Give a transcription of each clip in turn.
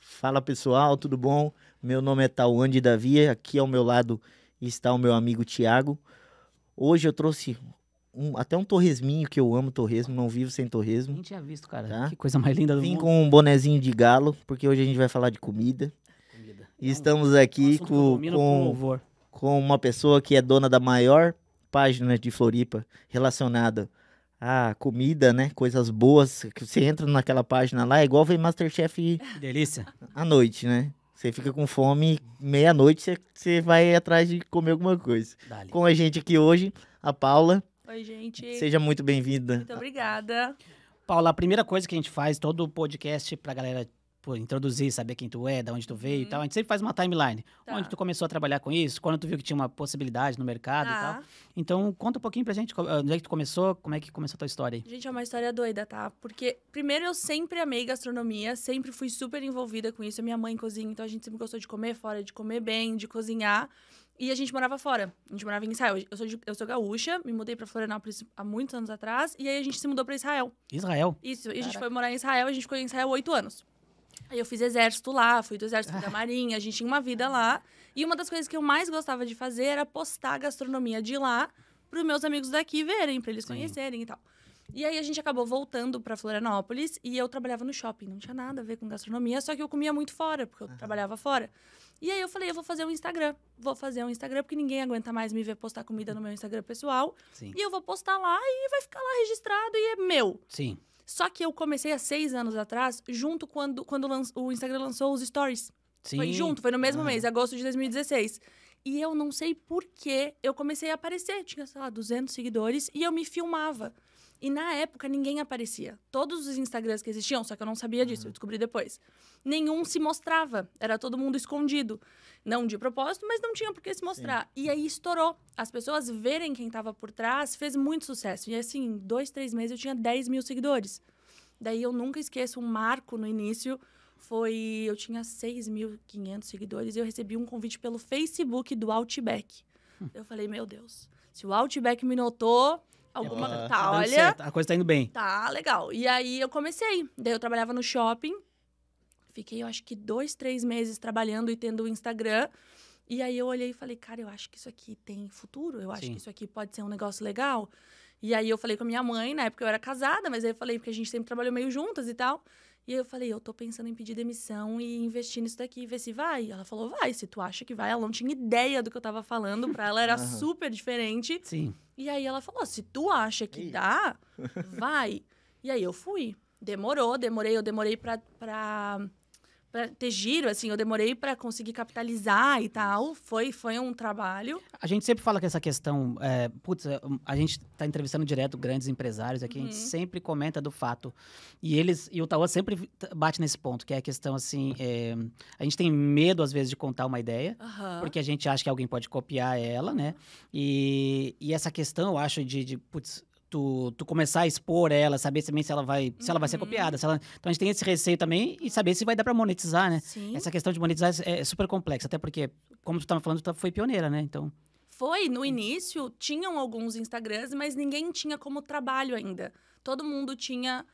Fala pessoal, tudo bom? Meu nome é Tauan de Davi, aqui ao meu lado está o meu amigo Tiago. Hoje eu trouxe um, até um torresminho, que eu amo torresmo, não vivo sem torresmo. Nem tinha visto, cara. Tá? Que coisa mais linda do Vim mundo. Vim com um bonezinho de galo, porque hoje a gente vai falar de comida. comida. E é estamos aqui um com, com, com uma pessoa que é dona da maior página de Floripa relacionada a comida, né? Coisas boas. Que você entra naquela página lá, é igual ver Masterchef. Delícia. À noite, né? Você fica com fome, meia-noite você, vai atrás de comer alguma coisa. Com a gente aqui hoje, a Paula. Oi, gente. Seja muito bem-vinda. Muito obrigada. Paula, a primeira coisa que a gente faz, todo o podcast pra galera pô, introduzir, saber quem tu é, de onde tu veio hum. e uhum. tal, a gente sempre faz uma timeline. Tá. Onde tu começou a trabalhar com isso, quando tu viu que tinha uma possibilidade no mercado ah. e tá. tal. Então, conta um pouquinho pra gente, ah, onde é que tu começou, como é que começou a tua história aí. Gente, é uma história doida, tá? Porque, primeiro, eu sempre amei gastronomia, sempre fui super envolvida com isso. Minha mãe cozinha, então a gente sempre gostou de comer fora, de comer bem, de cozinhar. E a gente morava fora. A gente morava em Israel. Eu sou, de, eu sou gaúcha, me mudei para Florianópolis há muitos anos atrás. E aí a gente se mudou para Israel. Israel? Isso. E a gente foi morar em Israel. A gente ficou em Israel oito anos. Aí eu fiz exército lá, fui do exército da ah. marinha. A gente tinha uma vida lá. E uma das coisas que eu mais gostava de fazer era postar a gastronomia de lá para os meus amigos daqui verem, para eles Sim. conhecerem e tal. E aí a gente acabou voltando para Florianópolis e eu trabalhava no shopping, não tinha nada a ver com gastronomia, só que eu comia muito fora, porque eu uhum. trabalhava fora. E aí eu falei, eu vou fazer um Instagram. Vou fazer um Instagram, porque ninguém aguenta mais me ver postar comida no meu Instagram pessoal. Sim. E eu vou postar lá e vai ficar lá registrado e é meu. Sim. Só que eu comecei há seis anos atrás, junto quando, quando o Instagram lançou os stories. Sim. Foi junto, foi no mesmo mês, agosto de 2016. E eu não sei por que eu comecei a aparecer. Tinha, sei lá, 200 seguidores e eu me filmava. E na época ninguém aparecia. Todos os Instagrams que existiam, só que eu não sabia disso, uhum. eu descobri depois. Nenhum se mostrava. Era todo mundo escondido. Não de propósito, mas não tinha por que se mostrar. Sim. E aí estourou. As pessoas verem quem estava por trás fez muito sucesso. E assim, em dois, três meses eu tinha 10 mil seguidores. Daí eu nunca esqueço um marco no início. Foi. Eu tinha 6.500 seguidores e eu recebi um convite pelo Facebook do Outback. Hum. Eu falei, meu Deus, se o Outback me notou Alguma. Boa. Tá, tá olha. Certo. A coisa tá indo bem. Tá, legal. E aí eu comecei. Daí eu trabalhava no shopping. Fiquei, eu acho que dois, três meses trabalhando e tendo o Instagram. E aí eu olhei e falei, cara, eu acho que isso aqui tem futuro. Eu acho Sim. que isso aqui pode ser um negócio legal. E aí eu falei com a minha mãe, na época eu era casada, mas aí eu falei, porque a gente sempre trabalhou meio juntas e tal. E eu falei, eu tô pensando em pedir demissão e investir nisso daqui, ver se vai. Ela falou, vai, se tu acha que vai. Ela não tinha ideia do que eu tava falando, pra ela era uhum. super diferente. Sim. E aí ela falou, se tu acha que dá, vai. E aí eu fui. Demorou, demorei, eu demorei pra, pra para ter giro, assim, eu demorei para conseguir capitalizar e tal. Foi, foi um trabalho. A gente sempre fala que essa questão, é, putz, é, a gente está entrevistando direto grandes empresários aqui, uhum. a gente uhum. sempre comenta do fato. E eles, e o Tauã sempre bate nesse ponto, que é a questão, assim, é, a gente tem medo, às vezes, de contar uma ideia, uhum. porque a gente acha que alguém pode copiar ela, né? E, e essa questão, eu acho, de, de putz, tu, tu começar a expor ela, saber também se ela vai, se ela vai ser uhum. copiada. Ela... Então a gente tem esse receio também e saber se vai dar para monetizar, né? Sim. Essa questão de monetizar é, é super complexa, até porque, como tu estava falando, tu foi pioneira, né? Então. Foi, no início tinham alguns Instagrams, mas ninguém tinha como trabalho ainda. Todo mundo tinha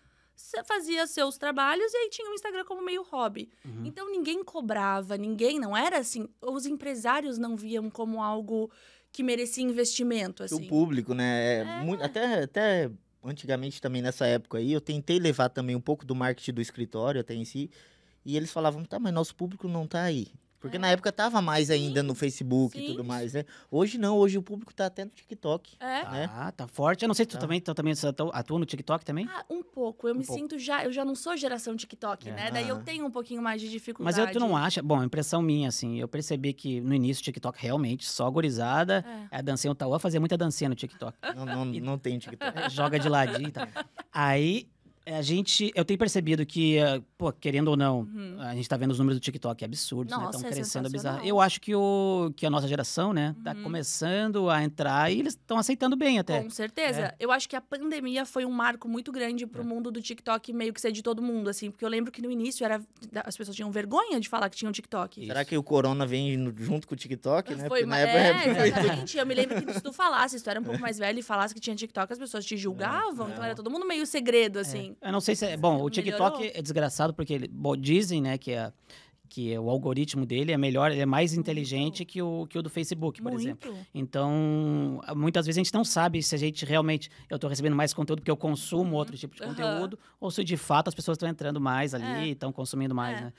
fazia seus trabalhos e aí tinha o Instagram como meio hobby. Uhum. Então ninguém cobrava, ninguém, não era assim, os empresários não viam como algo que merecia investimento, assim. O público, né? É. é Muito, é. até, até antigamente também, nessa época aí, eu tentei levar também um pouco do marketing do escritório até em si. E eles falavam, tá, mas nosso público não tá aí. Porque é. na época tava mais ainda Sim. no Facebook Sim. e tudo mais, né? Hoje não, hoje o público tá até no TikTok. É. Né? Ah, tá forte. Eu não sei se tu tá. também, tu também atua no TikTok também? Ah, um pouco. Eu um me pouco. sinto já, eu já não sou geração TikTok, é. né? Daí eu tenho um pouquinho mais de dificuldade. Mas eu, tu não acha? Bom, é impressão minha, assim, eu percebi que no início o TikTok realmente só gorizada. É. é. A dancinha, o Tauã fazia muita dancinha no TikTok. Não, não, não tem TikTok. Joga de ladinho e tá? Aí é, a gente, eu tenho percebido que, eh, pô, querendo ou não, uhum. a gente tá vendo os números do TikTok absurdos, né? Nossa, né? Estão é crescendo bizarro. Eu acho que, o, que a nossa geração, né, tá uhum. tá começando a entrar e eles estão aceitando bem até. Com certeza. É. Eu acho que a pandemia foi um marco muito grande pro é. mundo do TikTok meio que ser de todo mundo, assim, porque eu lembro que no início era, as pessoas tinham vergonha de falar que tinham TikTok. Isso. Será que o corona vem junto com o TikTok, ah, né? Foi, na época, é, exatamente. eu me lembro que se tu falasse, se tu era um pouco mais velho e falasse que tinha TikTok, as pessoas te julgavam, é. então era todo mundo meio segredo, assim. Eu não sei se. É, bom, o TikTok melhorou. é desgraçado porque ele, bom, dizem, né, que é que é o algoritmo dele é melhor, ele é mais inteligente que o, que o do Facebook, por Muito. exemplo. Então, muitas vezes a gente não sabe se a gente realmente eu estou recebendo mais conteúdo porque eu consumo uhum. outro tipo de uhum. conteúdo, uhum. ou se de fato as pessoas estão entrando mais ali, estão é. consumindo mais, é. né?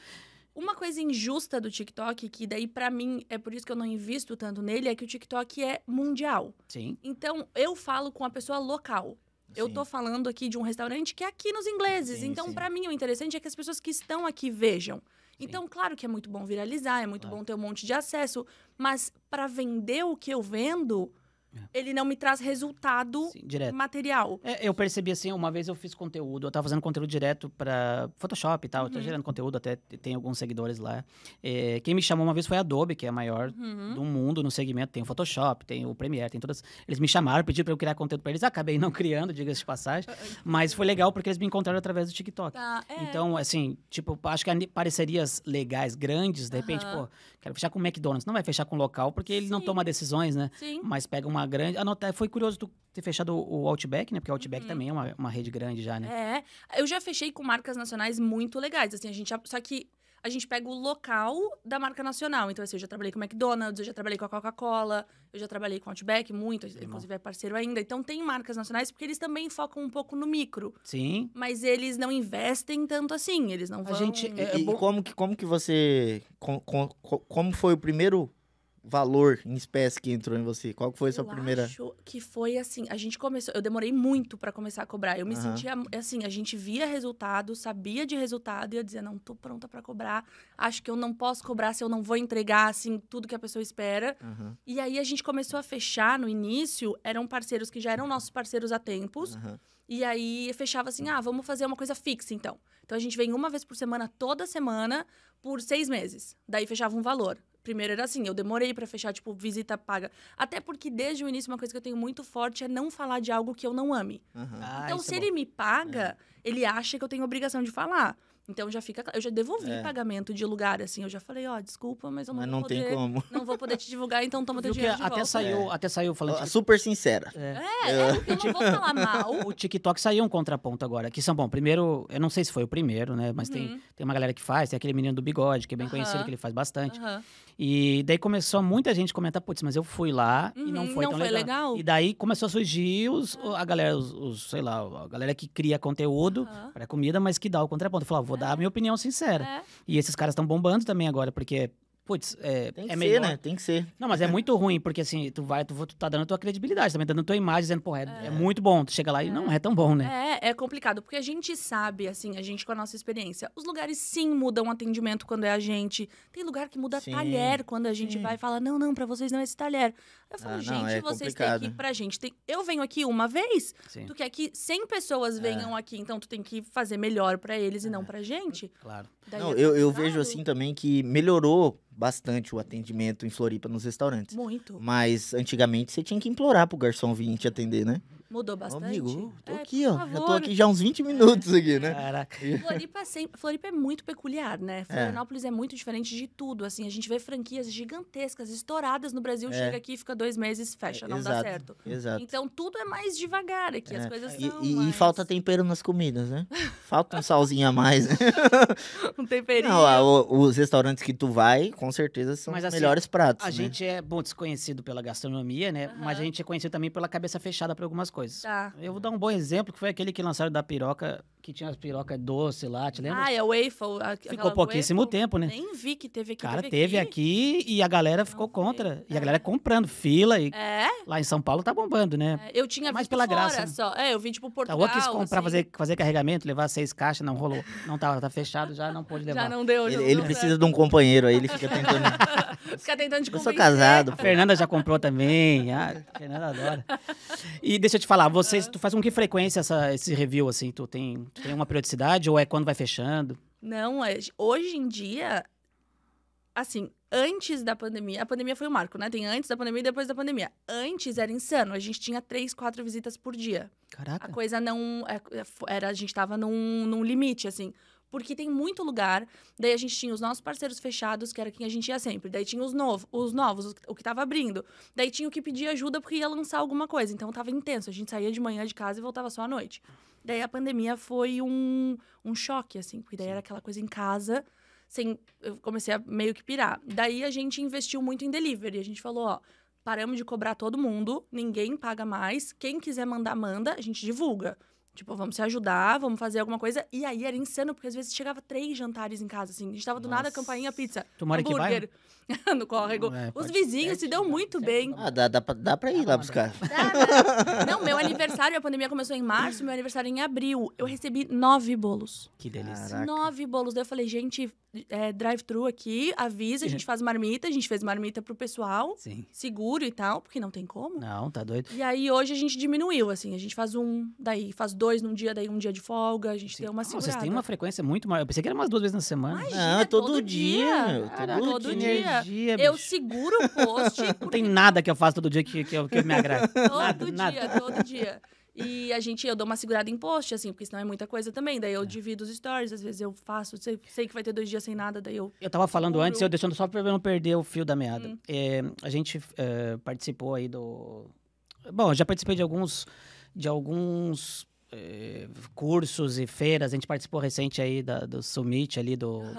Uma coisa injusta do TikTok, que daí para mim é por isso que eu não invisto tanto nele, é que o TikTok é mundial. Sim. Então eu falo com a pessoa local. Eu estou tô falando aqui de um restaurante que é aqui nos ingleses. Sim, então, para mim, o interessante é que as pessoas que estão aqui vejam. Sim. Então, claro que é muito bom viralizar, é muito claro. bom ter um monte de acesso, mas para vender o que eu vendo, é. ele não me traz resultado Sim, material. É, eu percebi assim, uma vez eu fiz conteúdo, eu estava fazendo conteúdo direto para Photoshop e tal, uhum. eu tô uhum. gerando conteúdo, até tem alguns seguidores lá. É, quem me chamou uma vez foi a Adobe, que é a maior uhum. do mundo no segmento, tem o Photoshop, tem o Premiere, tem todas. Eles me chamaram, pediram para eu criar conteúdo para eles, acabei não criando, diga-se de passagem, uhum. mas foi legal porque eles me encontraram através do TikTok. Tá, é. Então, assim, tipo, acho que parcerias legais, grandes, de repente, uhum. pô, quero fechar com o McDonald's, não vai fechar com o local porque ele Sim. não toma decisões, né? Sim. Mas pega uma grande. Ah, não, foi curioso tu ter fechado o, o Outback, né? Porque o Outback uhum. também é uma, uma rede grande já, né? É. Eu já fechei com marcas nacionais muito legais. Assim, a gente. Só que a gente pega o local da marca nacional. Então, assim, eu já trabalhei com McDonald's, eu já trabalhei com a Coca-Cola, eu já trabalhei com Outback muito, Sim, inclusive é parceiro ainda. Então, tem marcas nacionais porque eles também focam um pouco no micro. Sim. Mas eles não investem tanto assim, eles não a vão... Gente, é, e, é e como, que, como que você... Com, com, como foi o primeiro valor em espécie que entrou em você? Qual foi a sua eu primeira? Acho que foi assim, a gente começou, eu demorei muito para começar a cobrar. Eu me uhum. sentia assim, a gente via resultado, sabia de resultado e eu dizia, não tô pronta para cobrar. Acho que eu não posso cobrar se eu não vou entregar assim tudo que a pessoa espera. Uhum. E aí a gente começou a fechar no início, eram parceiros que já eram nossos parceiros há tempos. Uhum. E aí fechava assim, ah, vamos fazer uma coisa fixa então. Então a gente vem uma vez por semana, toda semana, por seis meses. Daí fechava um valor primeiro era assim, eu demorei para fechar, tipo, visita paga. Até porque desde o início, uma coisa que eu tenho muito forte é não falar de algo que eu não ame. Uhum. Ah, então, se é ele me paga, é. ele acha que eu tenho obrigação de falar. Então já fica. Eu já devolvi é. pagamento de lugar, assim. Eu já falei, ó, oh, desculpa, mas eu não mas não poder, tem como. Não vou poder te divulgar, então toma teu dinheiro. até volta. saiu, é. até saiu falando. Tipo... Super sincera. É, é, é, é eu não vou falar mal. O TikTok saiu um contraponto agora. Que são, bom, primeiro, eu não sei se foi o primeiro, né? Mas uhum. tem, tem uma galera que faz, tem aquele menino do bigode, que é bem uhum. conhecido, que ele faz bastante. Uhum. E daí começou muita gente a comentar, putz, mas eu fui lá e não uhum. foi não tão foi legal. legal. E daí começou a surgir os, a galera, os, os, sei lá, a galera que cria conteúdo para comida, mas que dá o contraponto. Falou, ah, vou dar a minha opinião sincera. É. E esses caras estão bombando também agora, porque Putz, é, Tem é que é ser, né? Tem que ser. Não, mas é muito ruim, porque assim, tu vai, tu, tu tá dando tua credibilidade, também tá dando tua imagem, dizendo, porra, é, é. é, muito bom. Tu chega lá e é. não é tão bom, né? É, é complicado, porque a gente sabe, assim, a gente com a nossa experiência, os lugares sim mudam o atendimento quando é a gente. Tem lugar que muda sim, talher quando a gente sim. vai e fala, não, não, pra vocês não é esse talher. Eu falo, ah, não, gente, é vocês complicado. têm que ir pra gente. Tem... Eu venho aqui uma vez, sim. tu quer que 100 pessoas venham aqui, então tu tem que fazer melhor pra eles e não pra gente. Claro. Daí não, eu, eu vejo assim também que melhorou bastante o atendimento em Floripa nos restaurantes. Muito. Mas antigamente você tinha que implorar pro garçom vir te atender, né? Mudou bastante. Amigo, tô é, aqui, ó. Já tô aqui já uns 20 minutos é. aqui, né? Caraca. Floripa é, Floripa é muito peculiar, né? É. Florianópolis é. é. muito diferente de tudo, assim. A gente vê franquias gigantescas, estouradas no Brasil, é. chega aqui, fica dois meses, fecha, é, não exato, dá certo. Exato. Então tudo é mais devagar aqui, as coisas e, são e, mais... e, falta tempero nas comidas, né? Falta um salzinho a mais, né? um temperinho. Não, os restaurantes que tu vai, com certeza, são mas, os assim, melhores pratos, A né? gente é, bom, desconhecido pela gastronomia, né? Mas a gente é conhecido também pela cabeça fechada para algumas coisas coisas. Tá. Eu vou dar um bom exemplo, que foi aquele que lançaram da piroca que tinha as pirocas doce lá, te lembra? Ah, é o Waffle. A, ficou pouquíssimo Waffle, tempo, né? Nem vi que teve aqui. Cara, teve, teve aqui. e a galera ficou Não contra. E é. a galera comprando fila. E é? Lá em São Paulo tá bombando, né? É. Eu tinha é Mais pela fora, graça. Né? Só. É, eu vim tipo tá Portugal. Tá, quis comprar, assim. fazer, fazer carregamento, levar seis caixas, não rolou. Não tava, tá fechado, já não pôde levar. Já não deu. Já ele, não né? precisa certo. de um companheiro, aí ele fica tentando... fica tentando de Eu sou casado. A Fernanda já comprou também. Ah, a Fernanda adora. E deixa eu te falar, vocês, tu faz com que frequência essa, esse review, assim? Tu tem tem uma periodicidade ou é quando vai fechando? Não, é, hoje em dia, assim, antes da pandemia, a pandemia foi o marco, né? Tem antes da pandemia e depois da pandemia. Antes era insano, a gente tinha três, quatro visitas por dia. Caraca. A coisa não. É, é, era, a gente tava num, num limite, assim porque tem muito lugar. Daí a gente tinha os nossos parceiros fechados, que era quem a gente ia sempre. Daí tinha os, novos, os novos, o que estava abrindo. Daí tinha o que pedia ajuda porque ia lançar alguma coisa. Então estava intenso. A gente saía de manhã de casa e voltava só à noite. Daí a pandemia foi um, um choque, assim, porque daí Sim. era aquela coisa em casa. Sem, eu comecei a meio que pirar. Daí a gente investiu muito em delivery. A gente falou, ó, paramos de cobrar todo mundo, ninguém paga mais. Quem quiser mandar, manda, a gente divulga. Tipo, vamos se ajudar, vamos fazer alguma coisa. E aí era insano, porque às vezes chegava três jantares em casa, assim. A gente tava do Nossa. nada, campainha, pizza, Tomara Que bairro? no córrego. É, Os vizinhos se dão muito bem. Ah, dá, dá, pra, dá pra ir dá lá buscar. Dá, não, meu aniversário, a pandemia começou em março, meu aniversário em abril. Eu recebi nove bolos. Que delícia. Caraca. Nove bolos. Daí eu falei, gente, é, drive-thru aqui, avisa, a gente faz marmita, a gente fez marmita pro pessoal. Sim. Seguro e tal, porque não tem como. Não, tá doido. E aí hoje a gente diminuiu, assim, a gente faz um, daí faz dois num dia, daí um dia de folga, a gente Sim. tem uma segurada. Ah, vocês têm uma frequência muito maior. Eu pensei que era umas duas vezes na semana. Imagina, não, é todo, todo dia. dia. Cara, todo, todo dia. dia dia, eu seguro o post. Porque... Não tem nada que eu faço todo dia que, que, eu, que eu me agrada. todo nada, dia, nada. todo dia. E a gente, eu dou uma segurada em post, assim, porque senão é muita coisa também. Daí eu é. divido os stories, às vezes eu faço, sei, sei, que vai ter dois dias sem nada, daí eu. Eu tava falando seguro. antes, eu deixando só pra eu não perder o fio da meada. Hum. É, a gente é, participou aí do. Bom, eu já participei de alguns. De alguns eh, cursos e feiras. A gente participou recente aí da, do Summit ali, do uhum.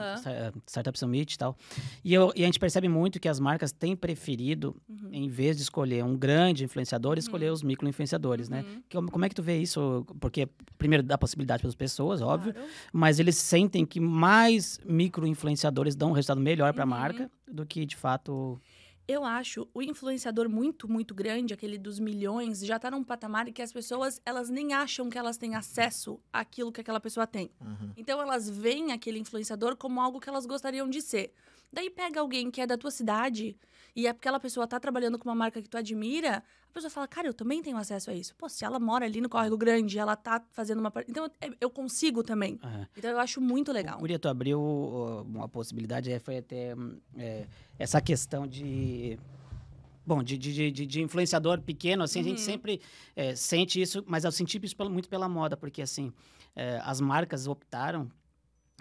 Startup Summit e tal. E, eu, e, a gente percebe muito que as marcas têm preferido, uhum. em vez de escolher um grande influenciador, escolher uhum. os micro influenciadores, né? Uhum. Que, como é que tu vê isso? Porque, primeiro, dá possibilidade para as pessoas, óbvio, claro. mas eles sentem que mais micro influenciadores dão um resultado melhor para a uhum. marca do que, de fato eu acho o influenciador muito, muito grande, aquele dos milhões, já tá num patamar que as pessoas, elas nem acham que elas têm acesso àquilo que aquela pessoa tem. Uhum. Então, elas veem aquele influenciador como algo que elas gostariam de ser. Daí pega alguém que é da tua cidade e é aquela pessoa tá trabalhando com uma marca que tu admira, a pessoa fala, cara, eu também tenho acesso a isso. Pô, se ela mora ali no Córrego Grande, ela tá fazendo uma. Então é, eu consigo também. Uhum. Então eu acho muito legal. Curia, tu abriu uma possibilidade, é, foi até é, essa questão de. Bom, de, de, de, de, influenciador pequeno, assim, uhum. a gente uhum. sempre é, sente isso, mas eu senti isso muito pela moda, porque, assim, é, as marcas optaram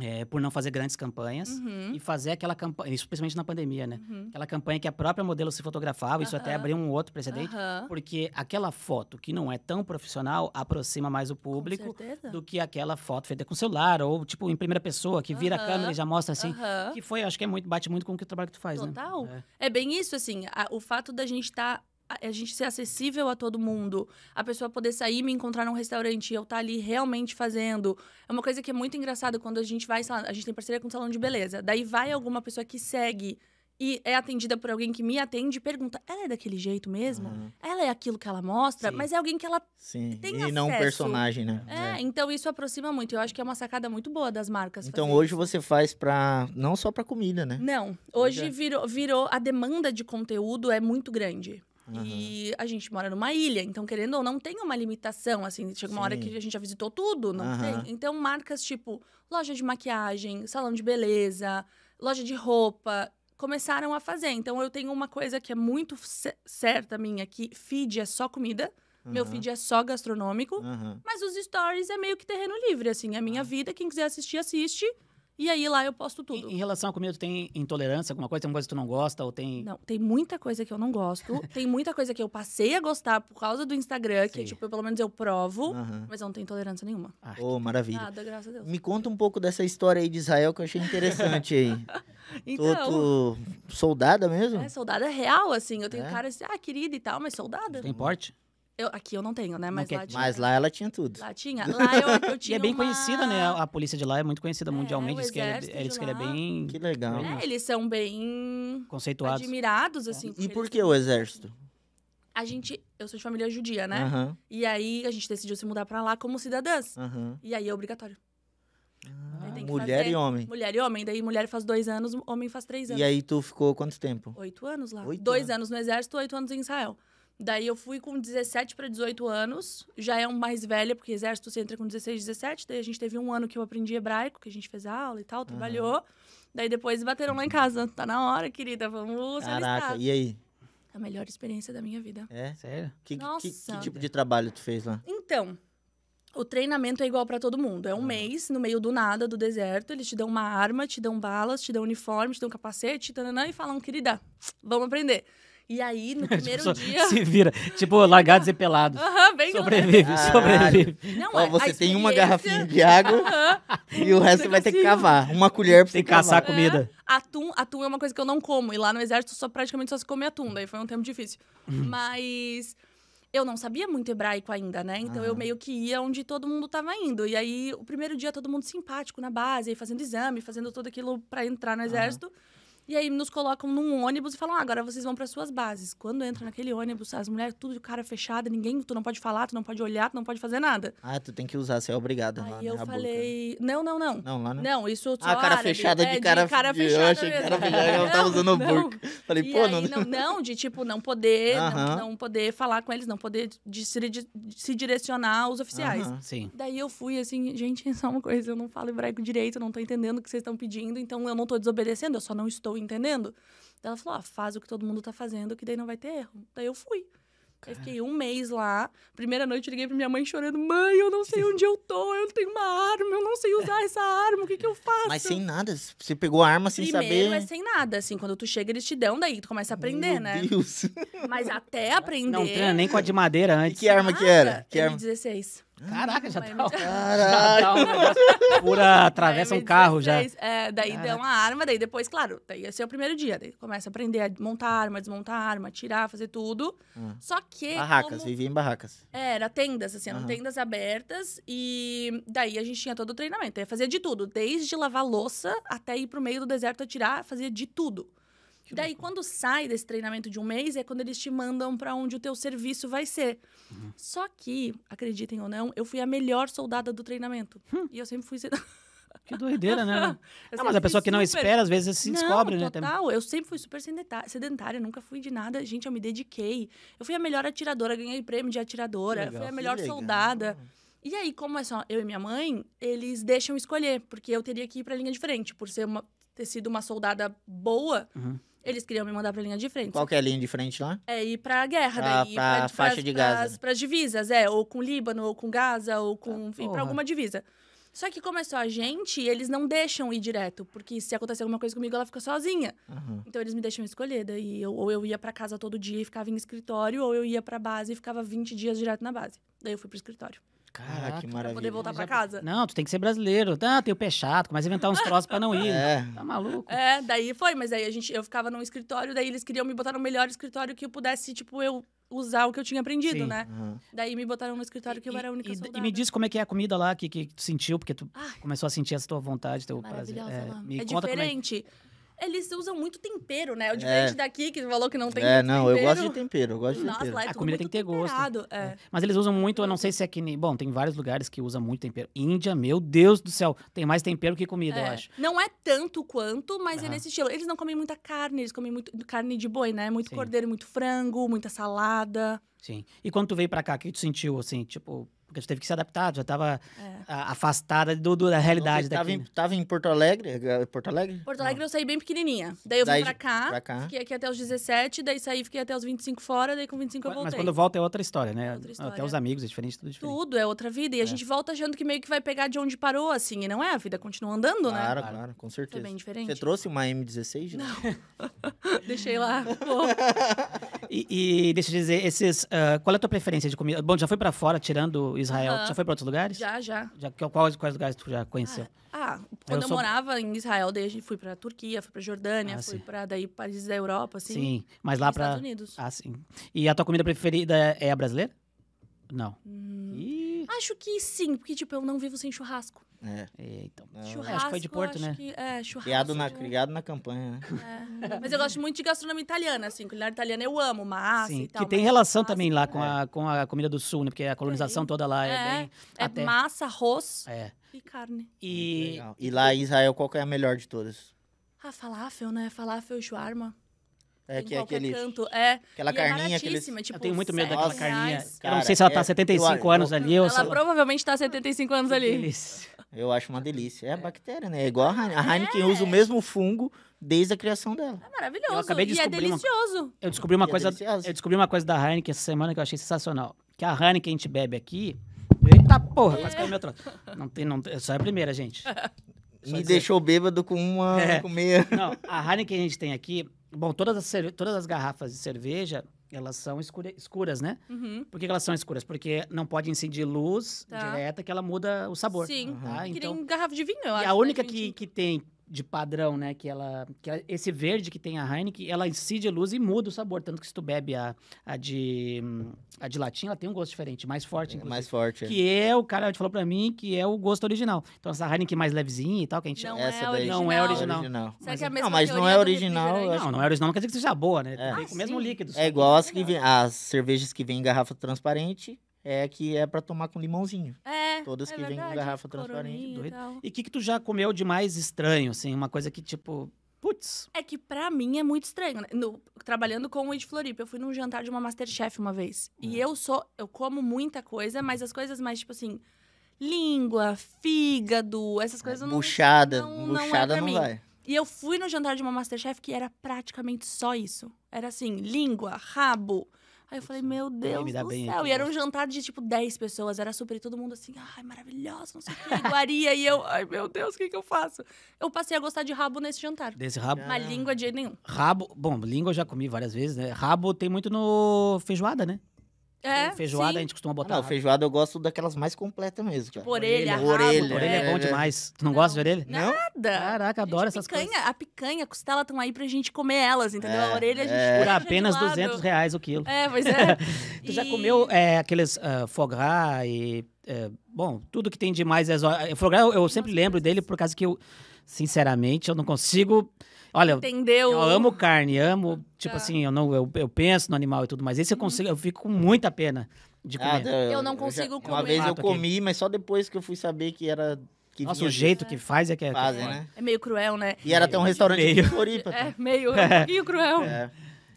é, por não fazer grandes campanhas uhum. e fazer aquela campanha, especialmente principalmente na pandemia, né? Uhum. Aquela campanha que a própria modelo se fotografava, uhum. isso até abriu um outro precedente, porque aquela foto que não é tão profissional aproxima mais o público do que aquela foto feita com celular ou tipo em primeira pessoa que vira a câmera e já mostra assim, que foi, acho que é muito bate muito com o que o trabalho que tu faz, Total. né? Total. É. é. bem isso assim, a, o fato da gente estar tá a gente ser acessível a todo mundo, a pessoa poder sair e me encontrar num restaurante e eu estar tá ali realmente fazendo. É uma coisa que é muito engraçada quando a gente vai, a gente tem parceria com um salão de beleza. Daí vai alguma pessoa que segue e é atendida por alguém que me atende e pergunta: ela é daquele jeito mesmo? Uhum. Ela é aquilo que ela mostra? Sim. Mas é alguém que ela Sim. tem e acesso. não um personagem, né? É, é, então isso aproxima muito. Eu acho que é uma sacada muito boa das marcas. Então hoje isso. você faz para não só para comida, né? Não, hoje é. virou, virou a demanda de conteúdo é muito grande. Uhum. E a gente mora numa ilha, então querendo ou não, tem uma limitação, assim. Chega uma Sim. hora que a gente já visitou tudo, não uhum. tem? Então, marcas tipo loja de maquiagem, salão de beleza, loja de roupa, começaram a fazer. Então, eu tenho uma coisa que é muito certa minha, que feed é só comida. Uhum. Meu feed é só gastronômico, mas os stories é meio que terreno livre, assim. É a minha ah. vida, quem quiser assistir, assiste. E aí lá eu posto tudo. Em, em, relação à comida, tu tem intolerância, alguma coisa? Tem alguma coisa que tu não gosta ou tem... Não, tem muita coisa que eu não gosto. tem muita coisa que eu passei a gostar por causa do Instagram, que tipo, eu, pelo menos eu provo, uhum. mas eu não tenho intolerância nenhuma. oh, maravilha. Nada, graças a Deus. Me conta um pouco dessa história aí de Israel que eu achei interessante aí. então... Tu, soldada mesmo? É, soldada real, assim. Eu tenho é? cara assim, ah, querida e tal, mas soldada. Tem porte? Eu, aqui eu não tenho, né? Mas, lá, tinha... Mas lá ela tinha tudo. Lá tinha. Lá eu, eu tinha. e é bem uma... conhecida, né? A, a, polícia de lá é muito conhecida é, mundialmente. eles que eles que ele é, é bem. Que legal. É, né? eles são bem. Conceituados. Admirados, é. assim. E por que o exército? a gente. Eu sou de família judia, né? Uhum. E aí a gente decidiu se mudar pra lá como cidadãs. Uhum. E aí é obrigatório. Ah, mulher fazer, e homem. Mulher e homem. Daí mulher faz dois anos, homem faz três anos. E aí tu ficou quanto tempo? Oito anos lá. Oito dois anos. anos. no exército, oito anos em Israel. Daí eu fui com 17 para 18 anos, já é um mais velha, porque exército você entra com 16, 17. Daí a gente teve um ano que eu aprendi hebraico, que a gente fez aula e tal, uhum. trabalhou. Daí depois bateram lá em casa. Tá na hora, querida, vamos Caraca, e aí? A melhor experiência da minha vida. É? Sério? Que, Nossa. Que, que tipo de trabalho tu fez lá? Então, o treinamento é igual para todo mundo. É um mês no meio do nada, do deserto. Eles te dão uma arma, te dão balas, te dão uniforme, te dão capacete, tananã, e falam, querida, vamos aprender. E aí, no tipo, primeiro tipo, dia. Se vira. Tipo, lagartos e pelados. Aham, uhum, bem Sobrevive, ah, sobrevive. Não, Ó, você experiência... tem uma garrafinha de água uhum. e o resto você vai ter que cavar. Uma colher pra tem você cavar. caçar comida. É. Atum, atum é uma coisa que eu não como. E lá no exército só, praticamente só se come atum. Daí foi um tempo difícil. Uhum. Mas eu não sabia muito hebraico ainda, né? Então ah. eu meio que ia onde todo mundo tava indo. E aí, o primeiro dia, todo mundo simpático na base, aí fazendo exame, fazendo tudo aquilo para entrar no exército. Ah. E aí nos colocam num ônibus e falam: ah, agora vocês vão para suas bases. Quando entra naquele ônibus, as mulheres tudo de cara fechada, ninguém, tu não pode falar, tu não pode olhar, tu não pode fazer nada. Ah, tu tem que usar, você é obrigado. Aí lá, eu falei: não, não, não. Não, lá não. Não, isso só Ah, cara fechada de, é, cara, cara fechada. Eu achei que fechada, ela tava usando o burca. Falei, e pô, aí, né? não... não. de tipo, não poder, não, não, poder falar com eles, não poder de, de, de, se direcionar aos oficiais. Aham, sim. Daí eu fui assim, gente, só é uma coisa, eu não falo hebraico direito, não tô entendendo o que vocês estão pedindo, então eu não tô desobedecendo, eu só não estou entendendo? Ela falou, ah, faz o que todo mundo tá fazendo, que daí não vai ter erro. Daí eu fui. Cara. Eu fiquei um mês lá. Primeira noite eu liguei pra minha mãe chorando: Mãe, eu não sei onde eu tô, eu tenho uma arma, eu não sei usar essa arma, o que que eu faço? Mas sem nada, você pegou a arma sem saber. Primeiro é sem nada, assim, quando tu chega eles te dão, daí tu começa a aprender, Meu né? Deus. Mas até aprender. Não treina nem com a de madeira antes. E que arma que era? Que arma? 16 Caraca, já tá, já tá um pura, atravessa um carro já. É, daí Caraca. uma arma, daí depois, claro, daí esse é o primeiro dia. Daí começa a aprender a montar arma, desmontar arma, tirar, fazer tudo. Hum. Só que. Barracas, como... vivia em barracas. É, era tendas, assim, eram uhum. tendas abertas. E daí a gente tinha todo o treinamento. Eu fazia de tudo, desde lavar louça até ir pro meio do deserto atirar, fazia de tudo. Que Daí, louco. quando sai desse treinamento de um mês, é quando eles te mandam para onde o teu serviço vai ser. Uhum. Só que, acreditem ou não, eu fui a melhor soldada do treinamento. Hum. E eu sempre fui. Que doideira, né? não, assim, ah, mas a pessoa que super... não espera, às vezes, se não, descobre, total. né? Total, eu sempre fui super sedentária, nunca fui de nada. Gente, eu me dediquei. Eu fui a melhor atiradora, ganhei prêmio de atiradora, legal, fui a melhor soldada. E aí, como é só eu e minha mãe, eles deixam escolher, porque eu teria que ir pra linha diferente por ser uma, ter sido uma soldada boa. Uhum eles queriam me mandar pra linha de frente. Qual que é a linha de frente lá? É ir pra guerra, né? daí. Ah, pra, pra faixa de Gaza. pra, pras divisas, é. Ou com Líbano, ou com Gaza, ou com. Ah, ir pra alguma divisa. Só que como é só a gente, eles não deixam ir direto. Porque se acontecer alguma coisa comigo, ela fica sozinha. Uhum. Então eles me deixam escolher. Daí eu, ou eu ia para casa todo dia e ficava em escritório, ou eu ia pra base e ficava 20 dias direto na base. Daí eu fui pro escritório. Cara, que maravilha. Pra poder voltar para casa? Não, tu tem que ser brasileiro. Ah, tem o pé chato, começa a inventar uns troços para não ir. É. Tá maluco. É, daí foi, mas aí a gente, eu ficava num escritório, daí eles queriam me botar no melhor escritório que eu pudesse, tipo, eu usar o que eu tinha aprendido, Sim. né? Uhum. Daí me botaram no escritório que e, eu era a única e, soldada. E me diz como é que é a comida lá, que, que tu sentiu, porque tu Ai. começou a sentir essa tua vontade, teu prazer. É, é, é diferente. É eles usam muito tempero, né? O é. diferente é. daqui, que falou que não tem É, não, eu gosto de tempero, eu gosto de Nossa, tempero. Lá é a comida tem que ter gosto. É. É. Mas eles usam muito, eu não sei se é que nem... Bom, tem vários lugares que usam muito tempero. Índia, meu Deus do céu, tem mais tempero que comida, eu é. acho. Não é tanto quanto, mas é nesse estilo. Eles não comem muita carne, eles comem muito carne de boi, né? Muito Sim. cordeiro, muito frango, muita salada. Sim. E quando tu veio pra cá, o que tu sentiu, assim, tipo... Porque você teve que se adaptar, já estava é. afastada do, do, da realidade então, daqui. Estava em, é, Porto Alegre? Porto Alegre? Porto Alegre eu saí bem pequenininha. Daí eu vim pra, cá, pra cá, fiquei aqui até os 17, daí saí, fiquei até os 25 fora, daí com 25 eu voltei. Mas quando volta é outra história, né? É outra história. Até os amigos, é diferente, tudo diferente. Tudo, é outra vida. E a é. gente volta achando que meio que vai pegar de onde parou, assim. E não é, a vida continua andando, claro, né? Claro, claro, com certeza. Foi bem diferente. Você trouxe uma M16? Não. Deixei lá. Pô. E, deixa eu dizer, esses, uh, qual é a tua preferência de comida? Bom, já foi para fora, tirando Israel? Uhum. Já foi para outros lugares? Já, já. já quais, quais lugares tu já conheceu? Ah, ah quando eu, eu sou... morava em Israel, daí a gente fui para Turquia, fui para Jordânia, ah, fui para daí países da Europa, assim. Sim, mas lá para Estados Unidos. Ah, sim. E a tua comida preferida é, é a brasileira? Não. Hum. Acho que sim, porque tipo eu não vivo sem churrasco. É. é então. Churrasco, é, acho que foi de Porto, né? Que, é, churrasco. Criado na, de... criado na campanha, né? É. Mas eu gosto muito de gastronomia italiana, assim. Culinária italiana eu amo, massa Sim, e tal. Que tem relação massa, também lá com, é. a, com a comida do sul, né? Porque a colonização toda lá é, bem... É até... massa, arroz e carne. E... e lá em Israel, qual que é a melhor de todas? Ah, falafel, né? Falafel e shawarma. É que aquele. Canto. É. Aquela e carninha é aqueles... tipo, Eu tenho muito medo daquela carninha. Cara, eu não sei se ela tá é, 75 eu, anos ali. Ela, ela provavelmente tá 75 anos ali. Eles... Eu acho uma delícia. É a é. bactéria, né? É igual a, Heineken. a Heineken é. usa o mesmo fungo desde a criação dela. É maravilhoso. Eu acabei de descobrir e é delicioso. Eu, descobri uma e é coisa, é eu descobri uma coisa da Heineken essa semana que eu achei sensacional. Que a Heineken que a gente bebe aqui... Eita porra, quase caiu meu troço. É. Não tem, não, só é a primeira, gente. Só Me deixou bêbado com uma, é. com meia. Não, a Heineken que a gente tem aqui... Bom, todas as, todas as garrafas de cerveja elas são escura, escuras, né? Uhum. Por que, elas são escuras? Porque não pode incidir luz tá. direta que ela muda o sabor. Sim, uhum. tá? então, que nem então garrafa de vinho, eu acho. E a né, única né, que, que tem de padrão, né? Que ela, que ela, esse verde que tem a Heineken, ela incide luz e muda o sabor. Tanto que se tu bebe a, a de a de latim, ela tem um gosto diferente, mais forte, é, mais forte. É. Que é o cara que falou para mim que é o gosto original. Então essa Heineken mais levezinha e tal que a gente não é essa é daí não é original. original. Mas, é não, mas não é original. Não, não é original, não quer dizer que seja boa, né? É. Ah, o mesmo líquido. É igual as que vem, as cervejas que vêm em garrafa transparente, é que é para tomar com limãozinho. É todas é que vêm com garrafa transparente. Doido. E o que, que tu já comeu de mais estranho, assim? Uma coisa que, tipo, Putz. É que para mim é muito estranho. Né? No, trabalhando com o Ed Floripa, eu fui num jantar de uma Masterchef uma vez. É. E eu sou. Eu como muita coisa, mas as coisas mais, tipo assim. Língua, fígado, essas é, coisas é, não. Buchada. Não, buchada não, é não vai. E eu fui no jantar de uma Masterchef que era praticamente só isso. Era assim: língua, rabo. Aí eu falei, meu Deus do céu. Aqui, e era um né? jantar de tipo 10 pessoas, era super, e todo mundo assim, ai, maravilhoso não sei o que, iguaria. e eu, ai, meu Deus, o que, que eu faço? Eu passei a gostar de rabo nesse jantar. Desse rabo? Uma ah. língua de jeito nenhum. Rabo, bom, língua eu já comi várias vezes, né? Rabo tem muito no feijoada, né? É, feijoada sim. a gente costuma botar. Ah, não, feijoada eu gosto daquelas mais completas mesmo, Tipo orelha, orelha, orelha, é, é bom demais. Tu não, não, gosta de orelha? Não. Nada. Caraca, adoro gente, essas picanha, coisas. A picanha, a costela estão aí pra gente comer elas, entendeu? É, a orelha a gente é. Por apenas 200 reais o quilo. É, pois é. tu e... já comeu é, aqueles uh, e... É, bom, tudo que tem de mais... É, é foie gras eu, eu sempre Nossa, lembro dele por causa que eu... Sinceramente, eu não consigo Olha, Entendeu? eu amo carne, amo, tipo ah. assim, eu não eu, eu, penso no animal e tudo, mas esse eu uhum. consigo, eu fico com muita pena de ah, comer. Ah, eu não consigo eu já, comer. Uma vez eu comi, mas só depois que eu fui saber que era que Nossa, o jeito que faz é que é. Fazem, né? É meio cruel, né? E era até um restaurante meio. Floripa. É, meio, é um é. pouquinho cruel. É.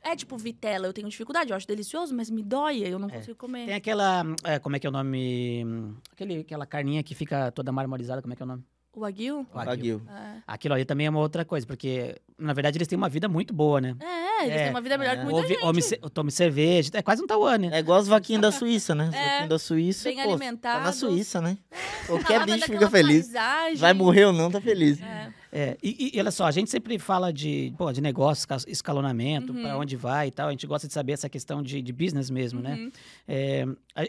é. tipo vitela, eu tenho dificuldade, eu acho delicioso, mas me dói, eu não é. consigo comer. Tem aquela, é, como é que é o nome? Aquele, aquela carninha que fica toda marmorizada, como é que é o nome? O aguil? O aguil. É. Aquilo ali também é uma outra coisa, porque, na verdade, eles têm uma vida muito boa, né? É, eles é. têm uma vida melhor é. que muita Ouve, gente. Homem, tome cerveja, é quase um Taiwan, Né? É igual as vaquinhas da Suíça, né? As é, vaquinhas da Suíça, bem pô, tá na Suíça, né? É. Qualquer tá bicho fica feliz. Paisagem. Vai morrer ou não, tá feliz. É. É, e, e, olha só, a gente sempre fala de, pô, de negócios, escalonamento, uhum. para onde vai e tal. A gente gosta de saber essa questão de, de business mesmo, né? uhum. né? É,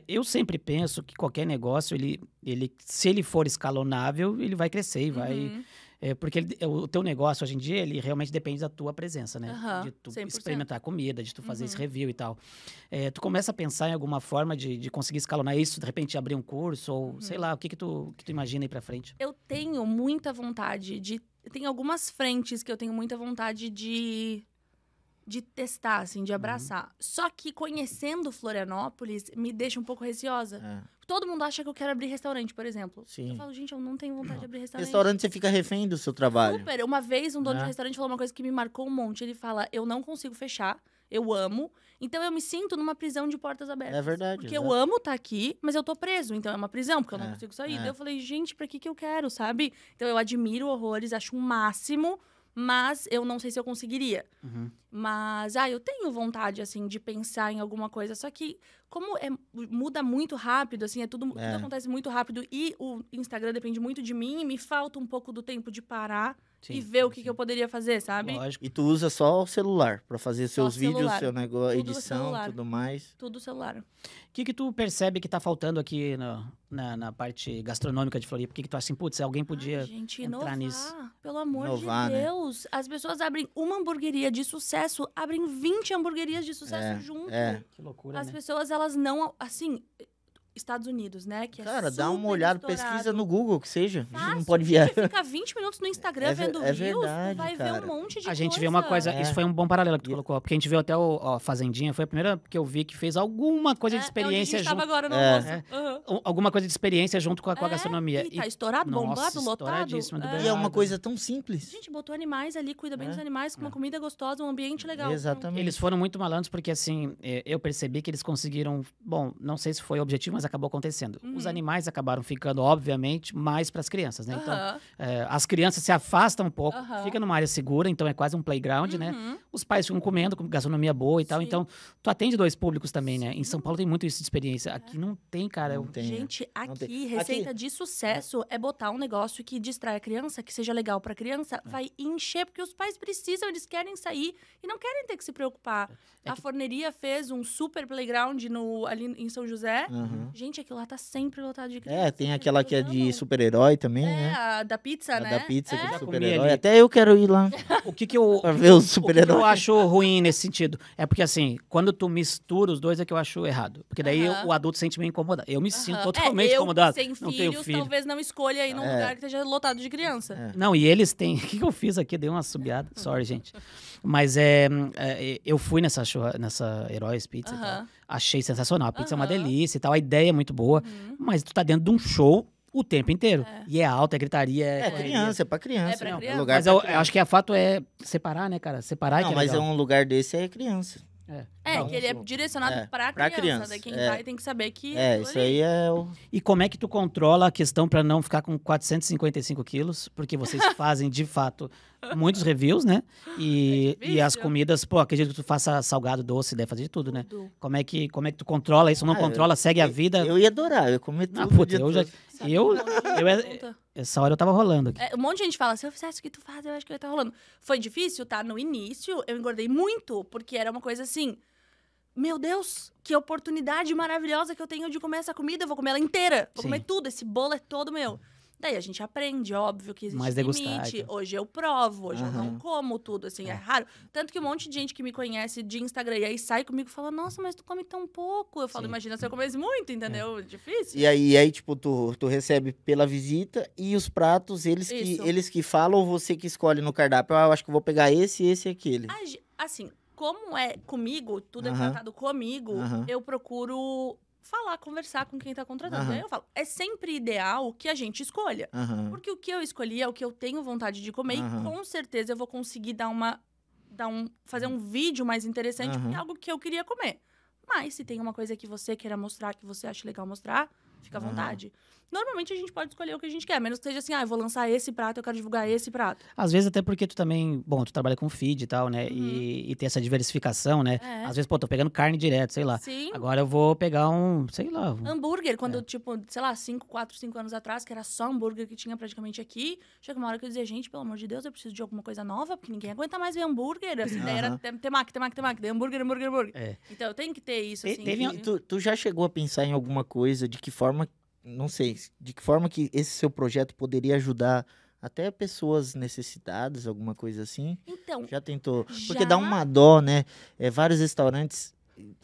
eu sempre penso que qualquer negócio, ele, ele, se ele for escalonável, ele vai crescer e vai. Uhum. É, porque ele, o teu negócio hoje em dia, ele realmente depende da tua presença, né? Uhum, de tu 100%. experimentar comida, de tu fazer uhum. esse review e tal. É, tu começa a pensar em alguma forma de, de conseguir escalonar isso, de repente abrir um curso, ou uhum. sei lá, o que, que, tu, que tu imagina aí pra frente? Eu tenho muita vontade de tem algumas frentes que eu tenho muita vontade de de testar, assim, de uhum. abraçar. Uhum. Só que conhecendo Florianópolis me deixa um pouco receosa. É. Todo mundo acha que eu quero abrir restaurante, por exemplo. Sim. Eu falo, gente, eu não tenho vontade não. de abrir restaurante. Restaurante você fica refém do seu trabalho. Super. Uma vez um dono é. de né? restaurante falou uma coisa que me marcou um monte. Ele fala: Eu não consigo fechar, eu amo, então eu me sinto numa prisão de portas abertas. É verdade. Porque exato. eu amo estar tá aqui, mas eu tô preso. Então é uma prisão, porque eu é, não consigo sair. É. Daí eu falei, gente, pra que que eu quero, sabe? Então eu admiro horrores, acho o um máximo, mas eu não sei se eu conseguiria. Uhum. Mas, ah, eu tenho vontade, assim, de pensar em alguma coisa. Só que, como é, muda muito rápido, assim, é tudo, é. tudo acontece muito rápido. E o Instagram depende muito de mim, me falta um pouco do tempo de parar Sim, e ver sim. o que, que, eu poderia fazer, sabe? Lógico. E tu usa só o celular para fazer só seus celular. vídeos, seu negócio, tudo edição, celular. tudo mais. Tudo celular. O que que tu percebe que tá faltando aqui no, na, na parte gastronômica de Floripa? O que que tu acha assim, putz, alguém podia Ai, gente, entrar inovar, nisso? Pelo amor inovar, de né? Deus, né? as pessoas abrem uma hamburgueria de sucesso, abrem 20 hamburguerias de sucesso é, junto. É. Que loucura, As né? pessoas, elas não, assim, Estados Unidos, né? Que é Cara, é dá uma olhada, estourado. pesquisa no Google, que seja. Fácil, a gente não pode viajar. Gente fica 20 minutos no Instagram é, vendo é views, verdade, vai cara. ver um monte de coisa. A gente coisa. vê uma coisa, é. isso foi um bom paralelo que tu colocou, porque a gente viu até o ó, Fazendinha, foi a primeira que eu vi que fez alguma coisa de é, é experiência é junto. agora no é. Uhum. Alguma coisa de experiência junto com a, com a gastronomia. E tá estourado, bombado, Nossa, lotado. E é uma coisa tão simples. A gente botou animais ali, cuida bem dos animais, com uma comida gostosa, um ambiente legal. Exatamente. Eles foram muito malandros porque assim, eu percebi que eles conseguiram, bom, não sei se foi o objetivo, mas acabou acontecendo. Uhum. Os animais acabaram ficando, obviamente, mais para as crianças, né? Uhum. Então, é, as crianças se afastam um pouco, uhum. fica numa área segura, então é quase um playground, né? Uhum. Os pais ficam comendo, com gastronomia boa e tal. Então, tu atende dois públicos também, Sim. né? Em São uhum. Paulo tem muito isso de experiência. Aqui é. não tem, cara. Não tem, Gente, né? aqui, tem. receita aqui... de sucesso é botar um negócio que distrai a criança, que seja legal para a criança, é. vai encher, porque os pais precisam, eles querem sair e não querem ter que se preocupar. É, é A forneria fez um super playground no, ali em São José. Uhum. Gente, aquilo lá tá sempre lotado de é, criança. É, tem né? aquela que é de super-herói também, é, né? A da pizza, a né? da pizza é. que é super-herói. Até eu quero ir lá. O que que eu... pra ver os super-heróis. O que eu acho ruim nesse sentido é porque, assim, quando tu mistura os dois é que eu acho errado. Porque daí uh -huh. o adulto sente meio incomodado. Eu me uh -huh. sinto é, totalmente é, eu, incomodado. sem não filhos, filho. talvez não escolha ir num é. lugar que esteja lotado de criança. Não, e eles têm... O que, que eu fiz aqui? Dei uma subiada. Sorry, gente. Mas é, é, eu fui nessa, nessa Heróis Pizza tal. Achei sensacional. A pizza é uma delícia e tal. A ideia é muito boa. Uhum. Mas tu tá dentro de um show o tempo inteiro. É. E é alto, é gritaria. É, é criança, é pra criança. É pra é criança. Não, é lugar mas eu, eu, acho que a é, fato é separar, né, cara? Separar é Não, mas é um lugar desse é criança. É, é que ele é direcionado é, para a criança, criança. Daí né? quem é. vai tem que saber que... É, isso aí é o... E como é que tu controla a questão para não ficar com 455 quilos? Porque vocês fazem, de fato, muitos reviews, né? E, é e as comidas, pô, acredito que tu faça salgado, doce, deve fazer de tudo, né? Tudo. Como, é que, como é que tu controla isso? Não ah, controla, eu, segue eu, a vida? Eu ia adorar, eu comi ah, tudo. Ah, puta, eu já... Sabe? Eu, eu, eu, é- essa hora eu tava rolando aqui. É, um monte de gente fala, se eu fizesse o que tu faz, eu acho que eu ia estar tá rolando. Foi difícil, tá? No início, eu engordei muito, porque era uma coisa assim... Meu Deus, que oportunidade maravilhosa que eu tenho de comer essa comida. Eu vou comer ela inteira. Vou Sim. comer tudo, esse bolo é todo meu. Daí a gente aprende, óbvio que existe Mais é limite. Então. Hoje eu provo, hoje uhum. eu não como tudo, assim, é. é. raro. Tanto que um monte de gente que me conhece de Instagram e aí sai comigo e fala, nossa, mas tu come tão pouco. Eu falo, Sim. imagina se eu comesse muito, é. entendeu? É. Difícil. E aí, aí tipo, tu, tu recebe pela visita e os pratos, eles que, eles que falam ou você que escolhe no cardápio? Ah, eu acho que vou pegar esse, esse e aquele. Assim, como é comigo, tudo uhum. é tratado comigo, uhum. eu procuro falar, conversar com quem está contratando. Uhum. eu falo, é sempre ideal que a gente escolha. Uhum. Porque o que eu escolhi é o que eu tenho vontade de comer uhum. e com certeza eu vou conseguir dar uma. Dar um, fazer um vídeo mais interessante uhum. algo que eu queria comer. Mas se tem uma coisa que você queira mostrar, que você acha legal mostrar, fica à vontade. Normalmente a gente pode escolher o que a gente quer, menos que seja assim, ah, eu vou lançar esse prato, eu quero divulgar uhum. esse prato. Às vezes até porque tu também, bom, tu trabalha com feed e tal, né? Uhum. E, e tem essa diversificação, né? É. Às vezes, pô, tô pegando carne direto, sei lá. Sim. Agora eu vou pegar um, sei lá. Um... Hambúrguer, quando, é. tipo, sei lá, 5, 4, 5 anos atrás, que era só hambúrguer que tinha praticamente aqui. Chega uma hora que eu dizia, gente, pelo amor de Deus, eu preciso de alguma coisa nova, porque ninguém aguenta mais ver hambúrguer. Assim, uhum. daí era temaki, temaki, temaki, daí hambúrguer, hambúrguer, hambúrguer. É. Então tem que ter isso, assim. Teve, que... tu, tu já chegou a pensar em alguma coisa de que forma não sei, de que forma que esse seu projeto poderia ajudar até pessoas necessitadas, alguma coisa assim? Então. Já tentou? Já... Porque dá uma dó, né? É, vários restaurantes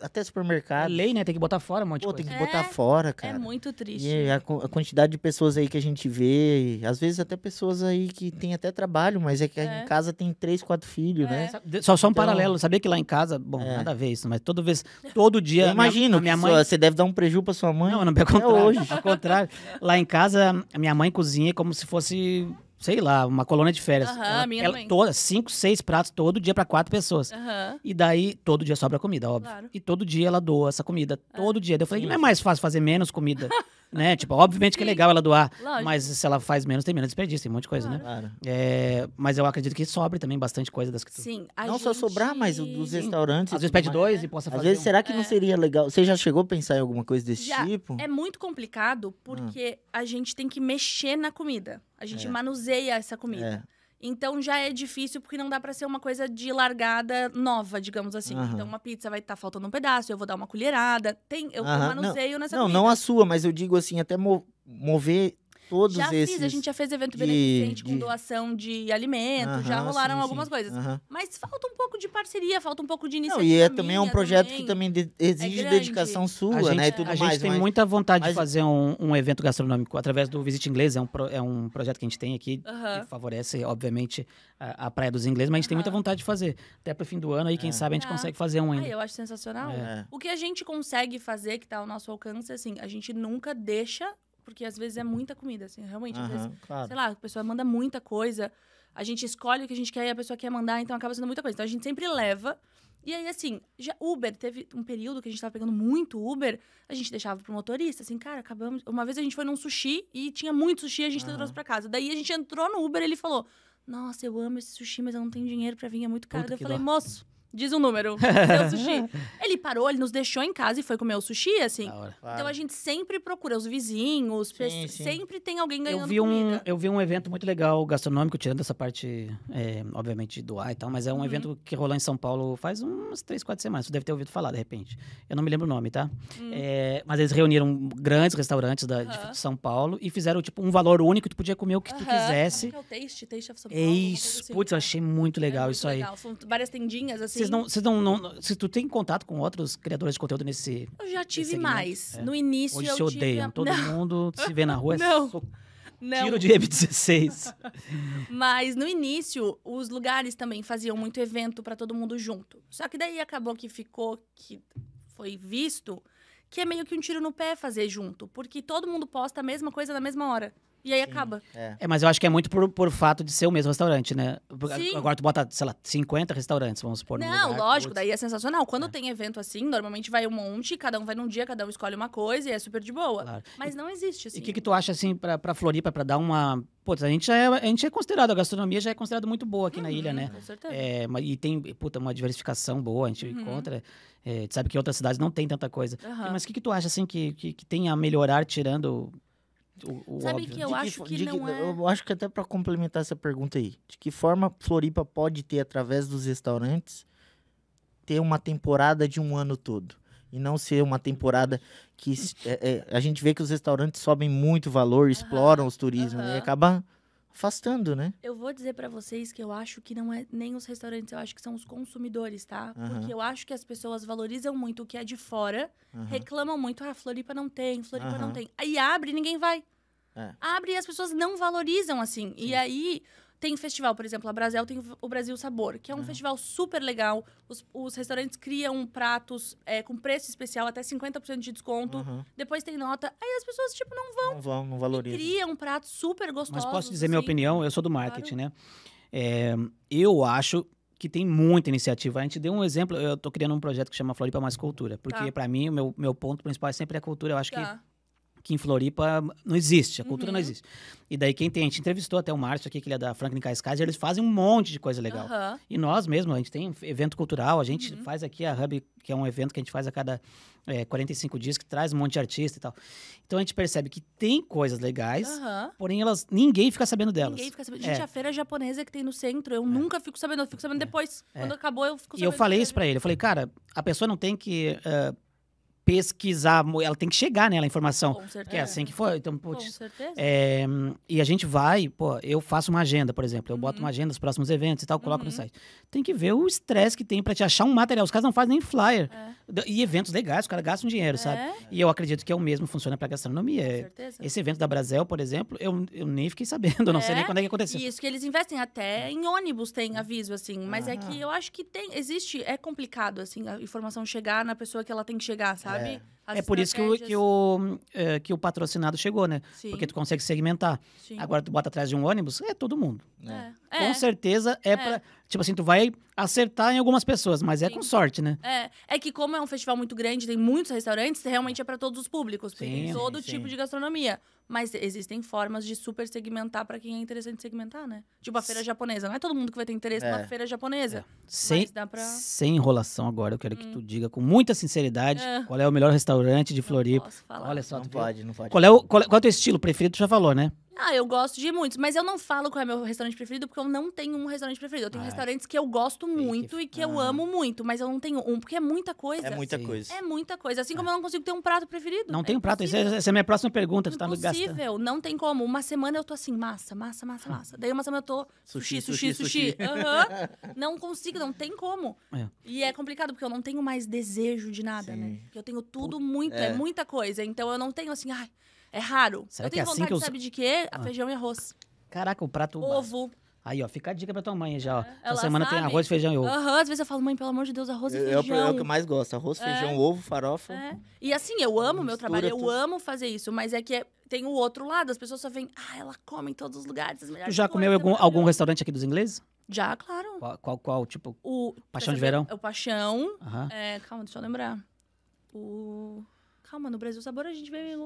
até supermercado. É lei, né? Tem que botar fora um monte Pô, de coisa. Tem que é, botar fora, é cara. É muito triste. E a, a, quantidade de pessoas aí que a gente vê, às vezes até pessoas aí que tem até trabalho, mas é que é. em casa tem três, quatro filhos, né? É. Só, só um então, paralelo. Sabia que lá em casa, bom, é. nada a ver isso, mas toda vez, todo dia. imagino, minha, minha mãe. Você deve dar um prejuízo pra sua mãe. Não, não, pelo contrário. hoje. Ao contrário. Lá em casa, a minha mãe cozinha como se fosse sei lá, uma colônia de férias. Uhum, ela, minha ela, toda, cinco, seis pratos todo dia para quatro pessoas. Uhum. E daí, todo dia sobra comida, óbvio. Claro. E todo dia ela doa essa comida. Todo ah, dia. Daí eu falei, Sim. não é mais fácil fazer menos comida. né? Tipo, obviamente que é legal ela doar, Lógico. mas se ela faz menos, tem menos desperdício, tem um monte de coisa, claro. né? Claro. É, mas eu acredito que sobre também bastante coisa das que tu... Sim, Não gente... só sobrar, mas dos restaurantes. Às vezes pede dois e é. possa fazer. Às vezes, um... será que não é. seria legal? Você já chegou a pensar em alguma coisa desse já. tipo? É muito complicado porque ah. a gente tem que mexer na comida. A gente é. manuseia essa comida. É. Então já é difícil porque não dá para ser uma coisa de largada nova, digamos assim. Então uma pizza vai estar tá faltando um pedaço, eu vou dar uma colherada. Tem, eu, eu manuseio não, nessa Não, comida. não a sua, mas eu digo assim, até mo mover todos já esses. Já fiz, a gente já fez evento de, beneficente de... com doação de alimentos já rolaram sim, algumas sim. coisas. Mas falta um pouco de parceria, falta um pouco de iniciativa. Não, e é também é um projeto também. que também de, é exige é dedicação sua, gente, né? E tudo a mais. A gente tem mas... muita vontade mas... de fazer um, um, evento gastronômico através do Visite Inglês, é um, pro, é um projeto que a gente tem aqui, que favorece, obviamente, a, a Praia dos Ingleses, mas a gente tem muita vontade de fazer. Até pro fim do ano aí, quem é. sabe a gente ah. consegue fazer um ainda. Ah, eu acho sensacional. É. O que a gente consegue fazer, que tá ao nosso alcance, assim, a gente nunca deixa porque às vezes é muita comida, assim, realmente. às vezes, claro. Sei lá, a pessoa manda muita coisa, a gente escolhe o que a gente quer e a pessoa quer mandar, então acaba sendo muita coisa. Então a gente sempre leva. E aí, assim, já Uber, teve um período que a gente tava pegando muito Uber, a gente deixava pro motorista, assim, cara, acabamos. Uma vez a gente foi num sushi e tinha muito sushi, a gente Aham. trouxe pra casa. Daí a gente entrou no Uber e ele falou: Nossa, eu amo esse sushi, mas eu não tenho dinheiro pra vir, é muito caro. Puta Daí eu falei, dó. moço Diz um número. Deu sushi. ele parou, ele nos deixou em casa e foi comer o sushi, assim. Claro. Então a gente sempre procura os vizinhos, sim, pe- sim. sempre tem alguém ganhando eu vi comida. Um, eu vi um evento muito legal gastronômico, tirando essa parte, é, obviamente, do ar e tal, mas é um uhum. evento que rolou em São Paulo faz umas três, quatro semanas. Você deve ter ouvido falar, de repente. Eu não me lembro o nome, tá? Hum. É, mas eles reuniram grandes restaurantes da, uhum. de São Paulo e fizeram, tipo, um valor único, tu podia comer o que uhum. tu quisesse. É, é o Taste, Taste of São Paulo. É isso, assim. putz, eu achei muito é legal é muito isso legal. aí. São várias tendinhas, assim. Sim, vocês não, vocês não, não, Se tu tem contato com outros criadores de conteúdo nesse. Eu já tive mais. É. No início. Hoje eu se odeiam. A... Todo não. mundo se vê na rua. É não. É so... Não. Tiro de M16. Mas no início, os lugares também faziam muito evento para todo mundo junto. Só que daí acabou que ficou, que foi visto, que é meio que um tiro no pé fazer junto. Porque todo mundo posta a mesma coisa na mesma hora. E aí Sim. acaba. É. é. mas eu acho que é muito por, por fato de ser o mesmo restaurante, né? Sim. Agora tu bota, sei lá, 50 restaurantes, vamos supor. Não, lugar, lógico, daí é sensacional. Quando é. tem evento assim, normalmente vai um monte, cada um vai num dia, cada um escolhe uma coisa e é super de boa. Claro. Mas não existe assim. E o que, que tu acha, assim, pra, pra Floripa, pra dar uma. Putz, a gente, já é, a gente é considerado, a gastronomia já é considerada muito boa aqui uhum, na ilha, né? Com certeza. É, e tem, puta, uma diversificação boa, a gente uhum. encontra. É, sabe que outras cidades não tem tanta coisa. Uhum. Mas o que, que tu acha, assim, que, que, que tem a melhorar tirando o, o Sabe óbvio. que eu de acho que, que não que, é... Eu acho que até para complementar essa pergunta aí, de que forma Floripa pode ter, através dos restaurantes, ter uma temporada de um ano todo? E não ser uma temporada que... É, é, a gente vê que os restaurantes sobem muito valor, exploram uhum. os turismos, uhum. e acabam afastando, né? Eu vou dizer para vocês que eu acho que não é nem os restaurantes, eu acho que são os consumidores, tá? Uhum. Porque eu acho que as pessoas valorizam muito o que é de fora, uhum. reclamam muito, ah, Floripa não tem, Floripa uhum. não tem. Aí abre e ninguém vai. É. Abre e as pessoas não valorizam assim. Sim. E aí tem festival, por exemplo, a Brasel tem o Brasil Sabor, que é um uhum. festival super legal. Os, os restaurantes criam pratos é, com preço especial, até 50% de desconto. Uhum. Depois tem nota. Aí as pessoas, tipo, não vão. Não vão, não valorizam. criam um prato super gostoso. Mas posso dizer assim. minha opinião? Eu sou do marketing, claro. né? É, eu acho que tem muita iniciativa. A gente deu um exemplo, eu estou criando um projeto que chama Floripa Mais Cultura, porque tá. para mim o meu, meu ponto principal é sempre a cultura. Eu acho tá. que que em Floripa não existe, a cultura uhum. não existe. E daí quem tem, a gente entrevistou até o Márcio aqui, que ele é da Franklin Cais eles fazem um monte de coisa legal. Uhum. E nós mesmo, a gente tem evento cultural, a gente uhum. faz aqui a Hub, que é um evento que a gente faz a cada é, 45 dias, que traz um monte de artista e tal. Então a gente percebe que tem coisas legais, porém elas ninguém fica sabendo delas. Ninguém fica sabendo. Gente, é. a feira japonesa que tem no centro, eu é. nunca fico sabendo, eu fico sabendo é. depois. É. Quando acabou, eu fico sabendo. E eu falei isso pra é. ele, eu falei, cara, a pessoa não tem que... Uh, pesquisar, ela tem que chegar nela né, é a informação. Com certeza. Que é assim que foi. Então, putz, Com certeza. É, e a gente vai, pô, eu faço uma agenda, por exemplo. Eu uhum. boto uma agenda dos próximos eventos e tal, coloco uhum. no site. Tem que ver o estresse que tem para te achar um material. Os caras não fazem nem flyer. É. E eventos legais, o cara gasta um dinheiro, é. sabe? E eu acredito que é o mesmo, funciona pra gastronomia. Com certeza. Esse evento da Brasel, por exemplo, eu, eu nem fiquei sabendo, não é. sei nem é? quando é que aconteceu. Isso, que eles investem até em ônibus, tem aviso, assim. Mas ah. é que eu acho que tem, existe, é complicado, assim, a informação chegar na pessoa que ela tem que chegar, sabe? É. As é por isso que o, que, o, é, que o patrocinado chegou, né? Sim. Porque tu consegue segmentar. Sim. Agora tu bota atrás de um ônibus, é todo mundo. É. é. Com é. certeza é, é pra. Tipo assim, tu vai acertar em algumas pessoas, mas é Sim. é com sorte, né? É. É que, como é um festival muito grande, tem muitos restaurantes, realmente é para todos os públicos. Tem todo tipo de gastronomia. Mas existem formas de super segmentar para quem é interessante segmentar, né? Tipo a feira japonesa. Não é todo mundo que vai ter interesse é. numa feira japonesa. É. Sem, pra... sem enrolação agora, eu quero hum. que tu diga com muita sinceridade é. qual é o melhor restaurante de Floripa. Olha só, não tu pode, não pode. Qual é o qual, é, qual é o teu estilo preferido? Tu já falou, né? Ah, eu gosto de muitos, mas eu não falo qual é meu restaurante preferido porque eu não tenho um restaurante preferido. Eu tenho ah, restaurantes que eu gosto muito que... e que ah. eu amo muito, mas eu não tenho um, porque é muita coisa. É muita Sim. coisa. É muita coisa. Assim é. como eu não consigo ter um prato preferido. Não é tem um prato, é, essa é, a minha próxima pergunta. Você tá me gastando. Impossível, não tem como. Uma semana eu tô assim, massa, massa, massa, ah. massa. Daí uma semana eu tô sushi, sushi, sushi. sushi. Uhum. não consigo, não tem como. É. E é complicado porque eu não tenho mais desejo de nada, né? Sim. né? Eu tenho tudo muito, é, é. muita coisa. Então eu não tenho assim, ai, é raro. Será eu tenho que é assim vontade, assim que eu... sabe de quê? A ah. feijão e arroz. Caraca, o prato... Ovo. Aí, ó, fica a dica pra tua mãe já, ó. É. Ela Essa semana sabe. tem arroz, feijão e ovo. Aham, uhum, às vezes eu falo, mãe, pelo amor de Deus, arroz eu, e feijão. É, é o é que eu mais gosto, arroz, feijão, é. ovo, farofa. É. E assim, eu amo meu trabalho, tudo. eu amo fazer isso, mas é que é, tem o outro lado, as pessoas só vêm, ah, ela come em todos os lugares. Tu já comeu algum, algum restaurante aqui dos ingleses? Já, claro. Qual, qual, qual tipo? O Paixão de Verão? É o Paixão. Uhum. calma, deixa eu lembrar. O... Calma, no Brasil Sabor a gente vê em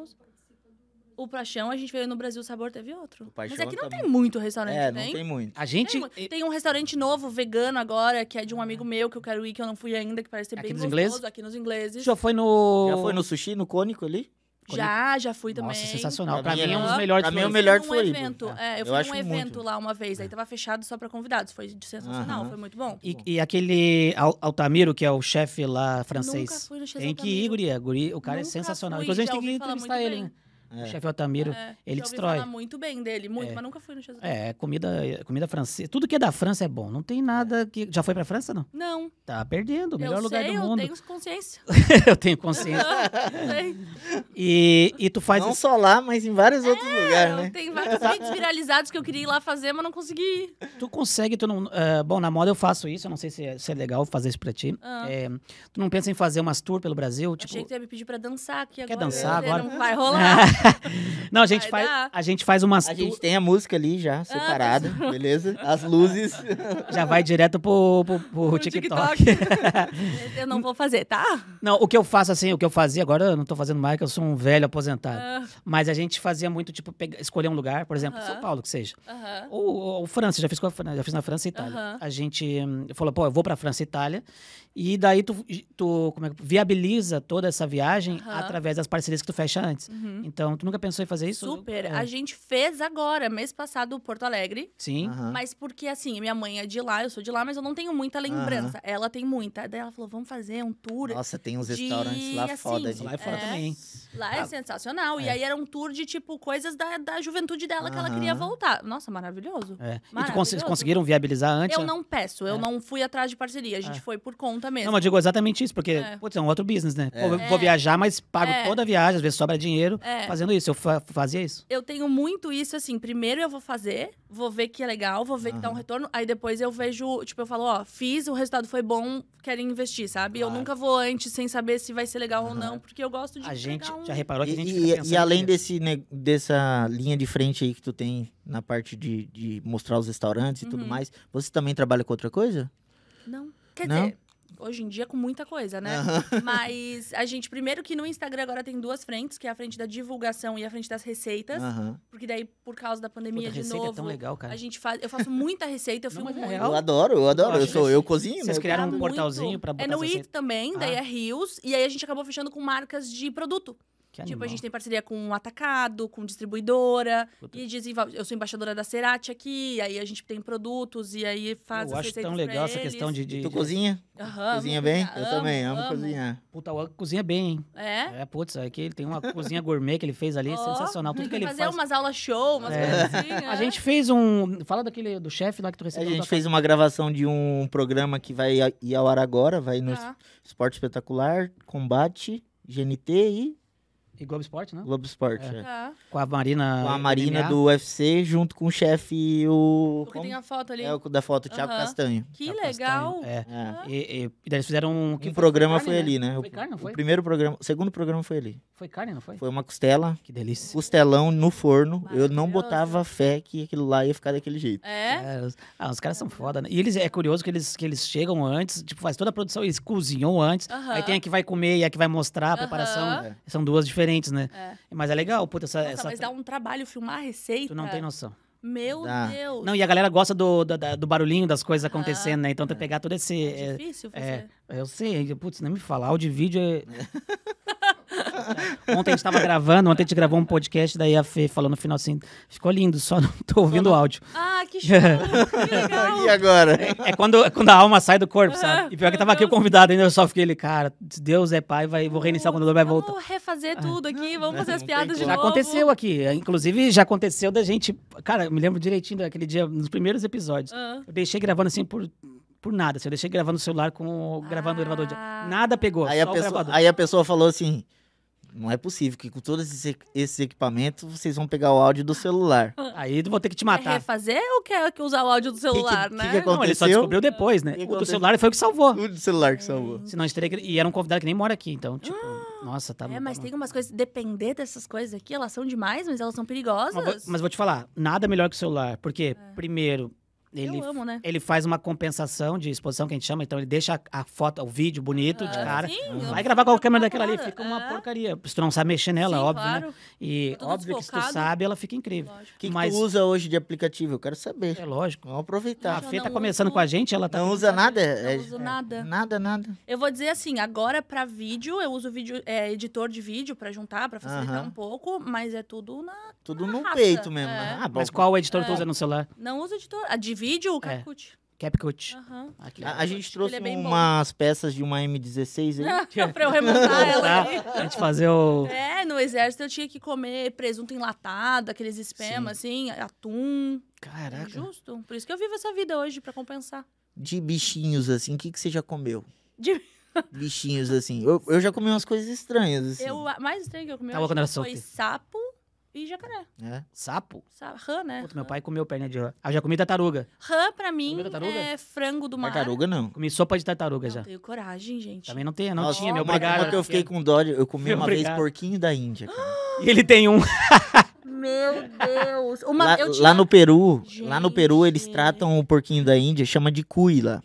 o Paixão, a gente veio no Brasil, o sabor teve outro. O Mas é aqui não tá... tem muito restaurante, É, não tem, tem muito. A gente... Tem, tem, um restaurante novo, vegano agora, que é de um ah. amigo meu, que eu quero ir, que eu não fui ainda, que parece ser aqui bem nos gostoso. Ingleses? Aqui nos ingleses. Já foi no... Já foi no sushi, no cônico ali? Já, já fui também. Nossa, sensacional. Pra, pra mim é um é dos melhores Pra mim é o melhor de Floripa. Evento. É, eu, fui eu fui num evento muito. lá uma vez, aí tava fechado só pra convidados. Foi sensacional, foi muito bom. E, e, aquele Altamiro, que é o chefe lá francês. Nunca fui no chefe Tem que ir, guria. Guri, o cara é Nunca é sensacional. Fui, Inclusive, a gente tem que entrevistar ele, bem. É. O chefe Otamiro é, ele destrói. Falar muito bem dele, muito, é. mas nunca fui no Jesus. É, comida, comida francesa. Tudo que é da França é bom. Não tem nada é. que. Já foi pra França, não? Não. Tá perdendo, o melhor lugar do mundo. Eu tenho consciência. eu tenho consciência. e, e tu faz. Não só lá, mas em vários é, outros lugares, né? Tem vários vídeos viralizados que eu queria ir lá fazer, mas não consegui ir. Tu consegue, tu não. Uh, bom, na moda eu faço isso, eu não sei se é, se é legal fazer isso pra ti. Ah. Eh, tu não pensa em fazer umas tour pelo Brasil? Tipo... Achei que tu ia me pedir pra dançar aqui Quer agora. Quer dançar agora? Não vai rolar. Não, a gente, faz, a gente faz umas. A gente tem a música ali já, ah, tá separada, beleza? As luzes. Já vai direto pro, pro, pro TikTok. eu não vou fazer, tá? Não, o que eu faço assim, o que eu fazia, agora eu não tô fazendo mais, que eu sou um velho aposentado. Ah. Mas a gente fazia muito, tipo, pegar- escolher um lugar, por exemplo, São Paulo, que seja. Ou, ou- ou França, já fiz, com a já fiz na França e Itália. A gente hum, falou, pô, eu vou pra França e Itália. E daí tu, tu como é viabiliza toda essa viagem através das parcerias que tu fecha antes. Uhum. Então, então, tu nunca pensou em fazer isso? Super. É. A gente fez agora, mês passado, Porto Alegre. Sim. Mas porque, assim, minha mãe é de lá, eu sou de lá, mas eu não tenho muita lembrança. Ela tem muita. Daí ela falou, vamos fazer um tour. Nossa, tem uns de... restaurantes lá assim, foda. De... Lá é fora é... também. Lá é ah, sensacional. É. E aí era um tour de, tipo, coisas da, da juventude dela que ela queria voltar. Nossa, maravilhoso. É. maravilhoso. E tu conseguiram viabilizar antes? Eu né? não peço, eu é. não fui atrás de parceria. A gente é. foi por conta mesmo. Não, mas digo exatamente isso, porque, é. putz, é um outro business, né? Pô, é. vou viajar, mas pago toda a viagem, às vezes sobra dinheiro. É fazendo isso, eu fa fazia isso? Eu tenho muito isso, assim, primeiro eu vou fazer, vou ver que é legal, vou ver uhum. que dá um retorno, aí depois eu vejo, tipo, eu falo, ó, fiz, o resultado foi bom, quero investir, sabe? Claro. Eu nunca vou antes sem saber se vai ser legal uhum. ou não, porque eu gosto de A gente um... já reparou que a gente E, e além desse, né, dessa linha de frente aí que tu tem na parte de, de mostrar os restaurantes uhum. e tudo uhum. mais, você também trabalha com outra coisa? Não. Quer não? dizer, hoje em dia com muita coisa, né? Uhum. Mas a gente, primeiro que no Instagram agora tem duas frentes, que é a frente da divulgação e a frente das receitas. Uhum. Porque daí, por causa da pandemia, Puta, de novo. É tão legal, cara. A gente faz. Eu faço muita receita, eu filmo é muito. real eu adoro, eu adoro. Eu, eu sou, eu cozinho. Vocês criaram um muito. portalzinho pra é botar. É no It também, daí ah. é Rios. E aí a gente acabou fechando com marcas de produto. Que tipo, a gente tem parceria com um atacado, com distribuidora. Puta. E desenvolve. Eu sou embaixadora da Cerati aqui, aí a gente tem produtos e aí faz. Eu acho tão legal essa eles. questão de. de, de... cozinha? Aham, cozinha bem? Amo, eu também, amo, amo, cozinhar. Puta, o cozinha bem, hein? É? É, putz, aqui é ele tem uma cozinha gourmet que ele fez ali, oh, sensacional. Tudo que ele fazer faz. Fazer umas aulas show, umas É. A é. gente fez um. Fala daquele do chefe lá que tu recebeu. A gente fez casa. uma gravação de um programa que vai ir ao ar agora, vai no ah. Esporte Espetacular, Combate, GNT e e Globo Esporte, né? Globo Esporte, é. É. Tá. Com a Marina. Com a Marina MMA. do UFC, junto com o chefe e o. O que tem a foto ali. É o da foto, o Thiago Castanho. Que Thiago legal. Castanho. É. Ah. E, e, e, daí eles fizeram um. Que um programa foi, carne, foi né? ali, né? Foi carne, não foi? O primeiro programa. O segundo programa foi ali. Foi carne, não foi? Foi uma costela. Que delícia. Costelão no forno. Eu não botava fé que aquilo lá ia ficar daquele jeito. É. é ah, os caras são foda, né? E eles, é curioso que eles, que eles chegam antes, tipo, faz toda a produção, eles cozinham antes. Aí tem a que vai comer e a que vai mostrar a preparação. São duas diferenças diferentes, né? É. Mas é legal, puta, essa. Nossa, essa... Mas dá um trabalho filmar a receita. Tu não tem noção. Meu dá. Deus! Não, e a galera gosta do, do, do barulhinho das coisas acontecendo, ah, né? Então, é. tu pegar todo esse. É difícil é, fazer. É, eu sei, putz, nem me falar. Áudio e vídeo é. Ontem a gente tava gravando, ontem a gente gravou um podcast, daí a Fê falou no final assim: ficou lindo, só não tô ouvindo o áudio. Ah, que show! que legal! E agora? É, é quando, é quando a alma sai do corpo, sabe? E pior que tava aqui o convidado ainda, eu só fiquei ele, cara, se Deus é pai, vai, vou reiniciar quando o vai voltar. Vamos refazer ah. tudo aqui, vamos fazer as piadas de novo. Já aconteceu aqui, é, inclusive já aconteceu da gente. Cara, eu me lembro direitinho daquele dia, nos primeiros episódios. Ah. Eu deixei gravando assim por por nada. Assim, eu deixei gravando o celular com o, gravando ah. o elevador. De... Nada pegou. Aí a, pessoa, aí a pessoa falou assim: não é possível que com todos esses, equipamentos vocês vão pegar o áudio do celular. Aí eu vou ter que te matar. Quer refazer ou quer usar o áudio do celular, que, que, né? Que aconteceu? Não, ele só descobriu depois, né? O do celular foi o que salvou. O do celular que salvou. Senão a gente teria que... E era um convidado que nem mora aqui, então, tipo... Ah! nossa, tá... É, tá mas tem umas coisas... Depender dessas coisas aqui, elas são demais, mas elas são perigosas. Mas vou, mas vou te falar, nada melhor que o celular. Porque, é. primeiro ele, eu amo, né? Ele faz uma compensação de exposição que a gente chama, então ele deixa a, foto, o vídeo bonito ah, de cara. Sim, vai gravar com a câmera daquela ali, fica uma é. porcaria. Se tu não sabe mexer nela, sim, óbvio, né? claro. né? E óbvio desfocado. que se tu sabe, ela fica incrível. O que, Mas... tu usa hoje de aplicativo? Eu quero saber. É lógico. Vamos aproveitar. A Fê tá começando uso, com a gente, ela tá. Não usa nada? Não é, uso é, nada. É, nada, nada. Eu vou dizer assim, agora para vídeo, eu uso vídeo, é, editor de vídeo para juntar, para facilitar uh -huh. um pouco, mas é tudo na. Tudo na no raça. peito mesmo. É. Né? Ah, mas qual editor tu usa no celular? Não uso editor. A de vídeo, o Capcut. É. Capcut. Uhum. a, a, gente é trouxe é umas bom. peças de uma M16 aí. pra eu remontar ela aí. A gente fazer o... É, no exército eu tinha que comer presunto enlatado, aqueles espemas, assim, atum. Caraca. É Justo. Por isso que eu vivo essa vida hoje, pra compensar. De bichinhos, assim, o que, que você já comeu? De... Bichinhos, assim. Eu, eu já comi umas coisas estranhas, assim. Eu, a mais estranha que eu comi tá eu bom, foi sapo e jacaré. É. Sapo? Sa rã, né? Puta, meu pai comeu perna de rã. Ah, já comi tartaruga. Rã, pra mim, é frango do mar. Tartaruga, não. Comi sopa de tartaruga não, já. Tenho coragem, gente. Também não, tenho, não Nossa, tinha, meu obrigaram. Uma que eu fiquei com dó, eu comi meu uma obrigado. vez porquinho da Índia, E ele tem um. meu Deus. Uma, lá, tinha... lá, no Peru, gente. lá no Peru eles tratam o porquinho da Índia, chama de cuila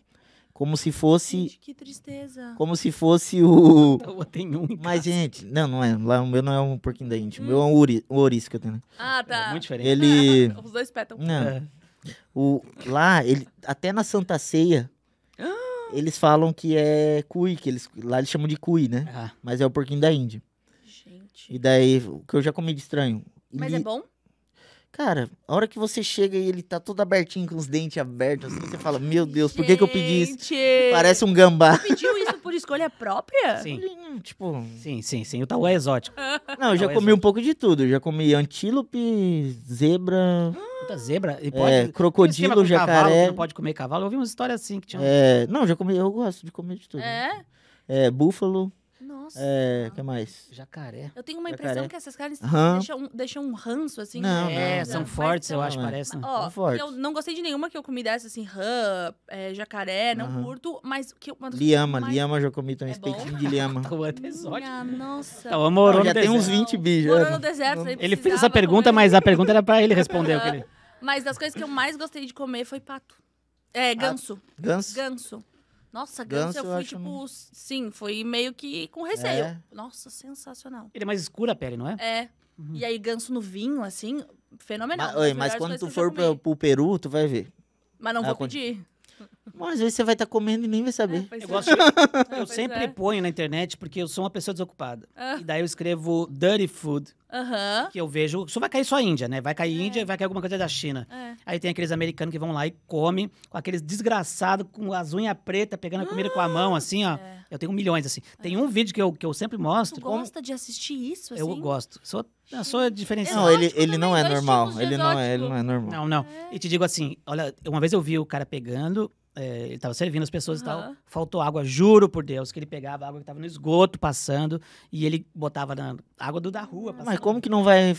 como se fosse. Gente, que tristeza. Como se fosse o. Tá, eu um. Mas, gente, não, não é. Lá o meu não é um porquinho da Índia. Hum. O meu é um, uri, hum. um ouriço que eu tenho. Ah, tá. É muito diferente. Ele. Os dois petam. Não. É. O, lá, ele, até na Santa Ceia, ah! eles falam que é cui, que eles, lá eles chamam de cui, né? Ah. Mas é o porquinho da Índia. Gente. E daí, o que eu já comi de estranho. Mas é ele, é bom? Cara, a hora que você chega e ele tá todo abertinho, com os dentes abertos, assim, você fala, meu Deus, por que, que eu pedi isso? Parece um gambá. Você pediu isso por escolha própria? Sim. Hum, tipo... Sim, sim, sim. O tal é exótico. Não, eu já é comi exótico. um pouco de tudo. Eu já comi antílope, zebra... Puta, zebra? E é, pode... É, crocodilo, jacaré... Cavalo, pode comer cavalo. Eu ouvi umas histórias assim que tinha... É, não, já comi... Eu gosto de comer de tudo. É? É, búfalo... Nossa. É, o que mais? Jacaré. Eu tenho uma impressão que essas carnes deixam, um, deixam um ranço, assim. Não, não né? são não, fortes, eu acho, é. parece. Mas, né? ó, são fortes. Eu não gostei de nenhuma que eu comi dessa, assim, rã, é, jacaré, não curto, mas... Que, uma liama, mais... liama, já comi também, é steakzinho de liama. Tá Minha, nossa. Então, tá, morou já tem uns 20 bichos. Morou né? no deserto. Ele fez essa pergunta, comer. mas a pergunta era pra ele responder. Ele... Mas das coisas que eu mais gostei de comer foi pato. É, ganso. ganso? Ganso. Nossa, Ganso, eu fui, tipo, um... sim, foi meio que com receio. É. Nossa, sensacional. Ele é mais escura a pele, não é? É. Uhum. E aí, ganso no vinho, assim, fenomenal. Mas, oi, mas quando tu for pro, pro, Peru, tu vai ver. Mas não ah, vou quando... pedir. Mas às vezes você vai estar tá comendo e nem vai saber. É, eu, é. gosto, é, eu sempre é. ponho na internet porque eu sou uma pessoa desocupada. Ah. E daí eu escrevo dirty food. Uhum. Que eu vejo. Só vai cair só Índia, né? Vai cair é. Índia e vai cair alguma coisa da China. É. Aí tem aqueles americanos que vão lá e comem, com aqueles desgraçados com as unhas pretas, pegando a comida ah. com a mão, assim, ó. É. Eu tenho milhões, assim. Tem é. um vídeo que eu, que eu sempre mostro. Tu gosta como... de assistir isso, assim? Eu gosto. Sou não, só a é diferença. Não, ele, ele não é normal. Ele não é, ele não é normal. Não, não. E te digo assim, olha, uma vez eu vi o cara pegando é, ele estava servindo as pessoas uhum. e tal, faltou água, juro por Deus, que ele pegava água que estava no esgoto passando e ele botava na água do, da rua. Passando. Mas como que não vai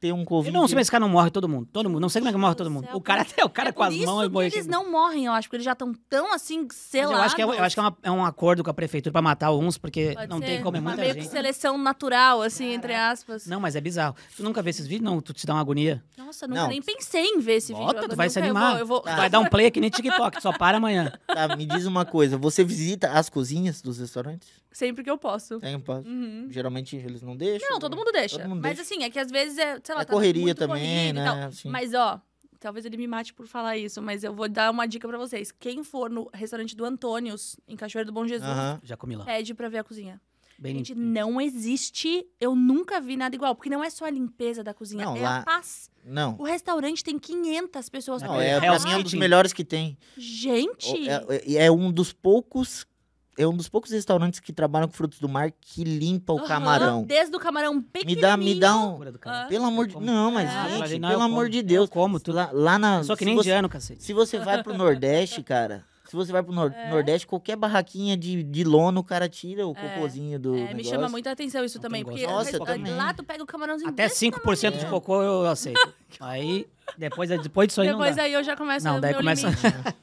ter um Covid? Eu não se mas esse cara não morre todo mundo. Todo mundo. Não sei como é que morre todo mundo. O cara até, o cara é com as mãos... Que eles não morrem, eu acho, porque eles já estão tão assim, selados. Eu acho que, é, eu acho que é, uma, é, um acordo com a prefeitura para matar uns, porque Pode não ser. tem como, é muita meio gente. Que seleção natural, assim, Caraca. É. entre aspas. Não, mas é bizarro. Tu nunca vê esses vídeos? Não, tu te dá uma agonia. Nossa, nunca não. nem pensei em ver esse Bota, vídeo. tu vai se animar. Eu vou, eu vou... Vai dar um play aqui nem TikTok, só para para amanhã. Tá, me diz uma coisa. Você visita as cozinhas dos restaurantes? Sempre que eu posso. Tem, posso. Uhum. Geralmente eles não deixam. Não, todo né? mundo deixa. Todo mundo mas deixa. assim, é que às vezes é, sei lá, é tá correria também, né? Assim. Mas ó, talvez ele me mate por falar isso, mas eu vou dar uma dica para vocês. Quem for no restaurante do Antônio, em Cachoeira do Bom Jesus, uhum. já comi lá. Pede pra ver a cozinha. Bem Gente, limpinho. não existe. Eu nunca vi nada igual. Porque não é só a limpeza da cozinha, não, é lá... a paz. Não. O restaurante tem 500 pessoas. Não, é, é um dos melhores que tem. Gente! É, é, um dos poucos. É um dos poucos restaurantes que trabalham com frutos do mar que limpa o uhum, camarão. Desde o camarão pequenininho. Me dá, me dá um... Pelo amor de... Não, mas, é. gente, não, pelo amor como. de Deus. Eu como? Tu... Lá, lá na... Só que nem indiano, cacete. Se você vai pro Nordeste, cara se você vai pro nor é. Nordeste, qualquer barraquinha de, de lona, o cara tira o é. cocôzinho do. É, negócio. me chama muita atenção isso também. Porque Nossa, a, também. lá tu pega o camarãozinho Até 5% tamanho. de cocô eu aceito. aí, depois, depois disso aí. Depois não dá. aí eu já começo a não, daí começa...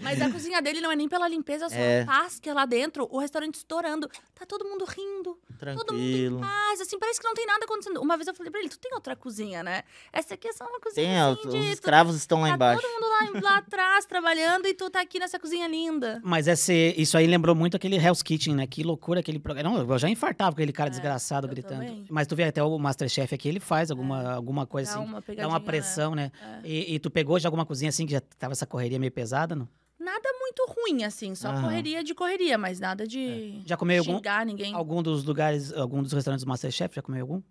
Mas a cozinha dele não é nem pela limpeza, só é. a paz que é lá dentro, o restaurante estourando. Tá todo mundo rindo. Tranquilo. Todo mundo em paz, assim, parece que não tem nada acontecendo. Uma vez eu falei pra ele, tu tem outra cozinha, né? Essa aqui é só uma cozinha. Tem, assim, os de, escravos tu, estão lá tá embaixo. todo mundo lá, lá atrás trabalhando e tu tá aqui nessa cozinha linda. Mas esse, isso aí lembrou muito aquele Hell's Kitchen, né? Que loucura aquele programa. Não, eu já infartava aquele cara é, desgraçado gritando. Também. Mas tu vê até o Masterchef aqui, ele faz alguma, é. alguma coisa dá assim. Uma dá uma né? pressão, né? né? E, e tu pegou já alguma cozinha assim que já tava essa correria meio pesada? não? Nada muito ruim, assim, só Aham. correria de correria, mas nada de É. Já comeu algum? ninguém. Algum dos lugares, algum dos restaurantes do Masterchef, já comeu algum?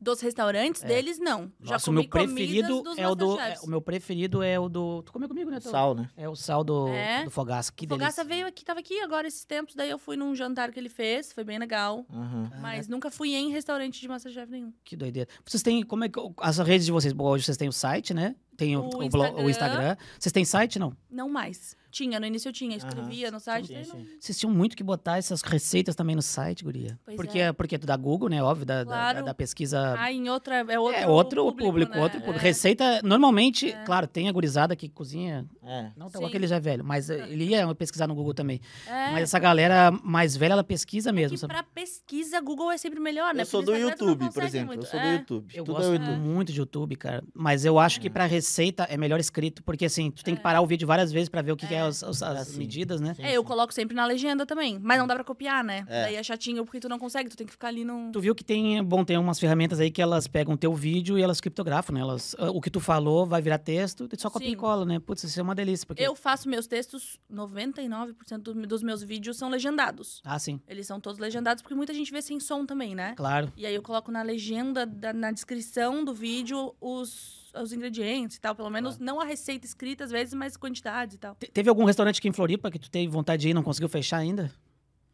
dos restaurantes é. deles, não. Já comi o meu preferido é o do. É, o meu preferido é o do. Tu comeu comigo, né? Sal, né? É o sal do, é. do Fogaça. Que Fogaça delícia. veio aqui, tava aqui agora esses tempos, daí eu fui num jantar que ele fez, foi bem legal. Uhum. Mas nunca fui em restaurante de Masterchef nenhum. Que doideira. Vocês têm. Como é que. As redes de vocês. Bom, hoje vocês têm o site, né? Tem o, o, o, Instagram. o Instagram. Vocês têm site, não? Não mais. Tinha, no início eu tinha, escrevia Aham, no site. não- Vocês tinham muito que botar essas receitas também no site, guria. Pois porque é. é porque é da Google, né? Óbvio, da, da- Claro. da, da pesquisa. Ah, em outra. É outro, é outro público, né? outro público. É. Receita, normalmente, é. claro, tem a gurizada que cozinha. É. Não tão tá Sim. aquele já é velho, mas ele ia pesquisar no Google também. É. Mas essa galera mais velha, ela pesquisa É mesmo. que pra pesquisa, Google é sempre melhor, né? Eu sou do YouTube, por exemplo. muito. Eu sou do YouTube. Eu Tudo é gosto YouTube. muito de YouTube, cara. Mas eu acho que pra receita é melhor escrito, porque assim, tu tem que parar o vídeo várias vezes pra ver o que, que é, as, as, as assim. medidas, né? Sim, é, eu coloco sempre na legenda também. Mas não dá pra copiar, né? É. Daí é chatinho porque tu não consegue, tu tem que ficar ali num. Tu viu que tem, é bom, tem umas ferramentas aí que elas pegam teu vídeo e elas criptografam, né? Elas, ah, o que tu falou vai virar texto, tu só copia sim. e cola, né? Putz, isso é uma delícia. Porque... Eu faço meus textos, 99% dos meus vídeos são legendados. Ah, sim. Eles são todos legendados porque muita gente vê sem som também, né? Claro. E aí eu coloco na legenda, na descrição do vídeo, os os ingredientes e tal. Pelo menos é. não a receita escrita, às vezes, mas quantidades e tal. Te, teve algum restaurante aqui em Floripa que tu teve vontade de ir e não conseguiu fechar ainda?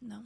Não.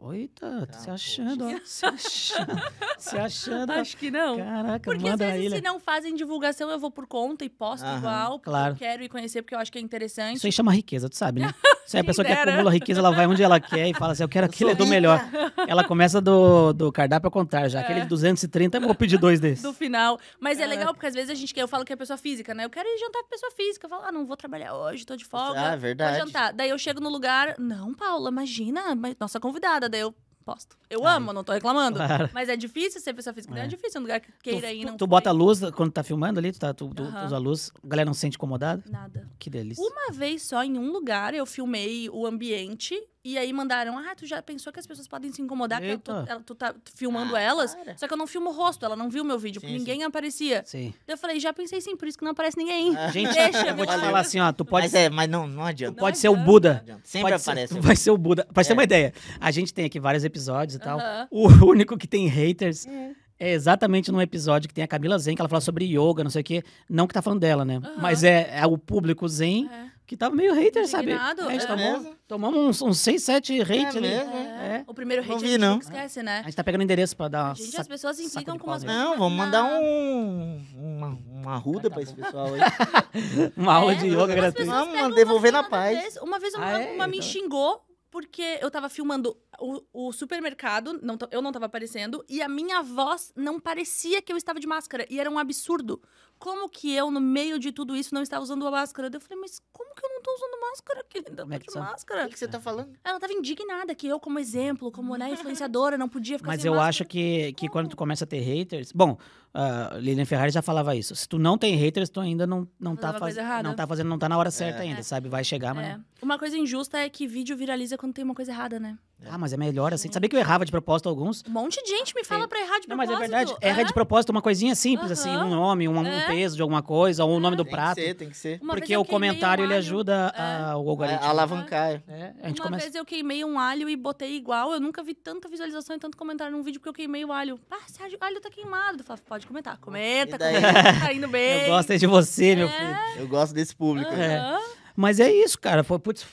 Oita, ah, tá, se achando, ó, se achando, se achando. Acho que não. Caraca, Porque às vezes se não fazem divulgação, eu vou por conta e posto Aham, igual, porque claro. eu quero ir conhecer, porque eu acho que é interessante. Isso aí chama riqueza, tu sabe, né? se a pessoa que acumula riqueza, ela vai onde ela quer e fala assim, eu quero aquele do melhor. Ela começa do, do cardápio ao contrário, já, é. aquele de 230, eu vou pedir dois desses. Do final. Mas Caraca. é legal, porque às vezes a gente quer, eu falo que é pessoa física, né? Eu quero ir jantar com pessoa física, eu falo, ah, não vou trabalhar hoje, tô de folga. Ah, verdade. Vou jantar. Daí eu chego no lugar, não, Paula, imagina, nossa convidada nada, daí eu posto. Eu Ai. amo, não tô reclamando. Claro. Mas é difícil ser pessoa física, é. é difícil, é um lugar que queira tu, ir. Não tu, bota a luz quando tá filmando ali, tu, tá, tu, tu, usa a luz, a galera não se sente incomodada? Nada. Que delícia. Uma vez só, em um lugar, eu filmei o ambiente e aí mandaram, ah, tu já pensou que as pessoas podem se incomodar que eu tô, ela, tu tá filmando ah, elas? Cara. Só que eu não filmo o rosto, ela não viu meu vídeo, sim, ninguém sim. aparecia. Sim. Eu falei, já pensei sim, por isso que não aparece ninguém. Ah. Gente, Deixa, eu vou te falar assim, ó, tu pode... Mas é, mas não, não adianta. Tu pode não ser adianta. o Buda. Sempre pode aparece. Ser, vai ser o Buda. Pra é. ter uma é. ideia, a gente tem aqui vários episódios e tal. Uh -huh. O único que tem haters... É. é exatamente num episódio que tem a Camila Zen, que ela fala sobre yoga, não sei o quê. Não que tá falando dela, né? Mas é, é, o público Zen. É que tava meio hater, Indignado, sabe? A gente é. tomou, tomamos uns, uns 6, 7 hate é ali. É. é. O primeiro hate não vi, não. esquece, né? A gente tá pegando endereço pra dar uma Gente, as pessoas implicam com umas coisas. Não, vamos mandar um, uma, uma arruda tá pra esse pessoal aí. uma aula é, de yoga gratuita. Vamos devolver na paz. Vez, uma vez uma, ah, uma é? me xingou porque eu tava filmando o, o supermercado, não eu não estava aparecendo, e a minha voz não parecia que eu estava de máscara. E era um absurdo. Como que eu, no meio de tudo isso, não estava usando a máscara? Eu falei, mas como que eu não estou usando máscara, que ainda tô tá é de máscara. O que, que, você tá falando? Ela estava indignada que eu, como exemplo, como né, influenciadora, não podia ficar mas sem Mas eu acho que, que quando tu começa a ter haters... Bom, uh, Lilian Ferrari já falava isso. Se tu não tem haters, tu ainda não, não, tá, faz... não tá fazendo, não tá na hora certa é. ainda, é. sabe? Vai chegar, mas... É. Uma coisa injusta é que vídeo viraliza quando tem uma coisa errada, né? É. Ah, mas é melhor assim. Sabia que eu errava de propósito alguns? Um monte de gente me fala é. pra errar de propósito. Não, mas é verdade. É? Erra de é. propósito é uma coisinha simples, assim, um nome, um, é. peso de alguma coisa, ou o um nome do tem prato. Tem que ser, tem que ser. Uma Porque o comentário, um ele ajuda a, é. o algoritmo. A né? alavancar. a gente uma começa... vez eu queimei um alho e botei igual. Eu nunca vi tanta visualização e tanto comentário num vídeo porque eu queimei o alho. Ah, esse alho tá queimado. Eu pode comentar. Comenta, comenta, tá indo bem. Eu gosto de você, meu filho. Eu gosto desse público. Né? Mas é isso, cara. Foi, putz,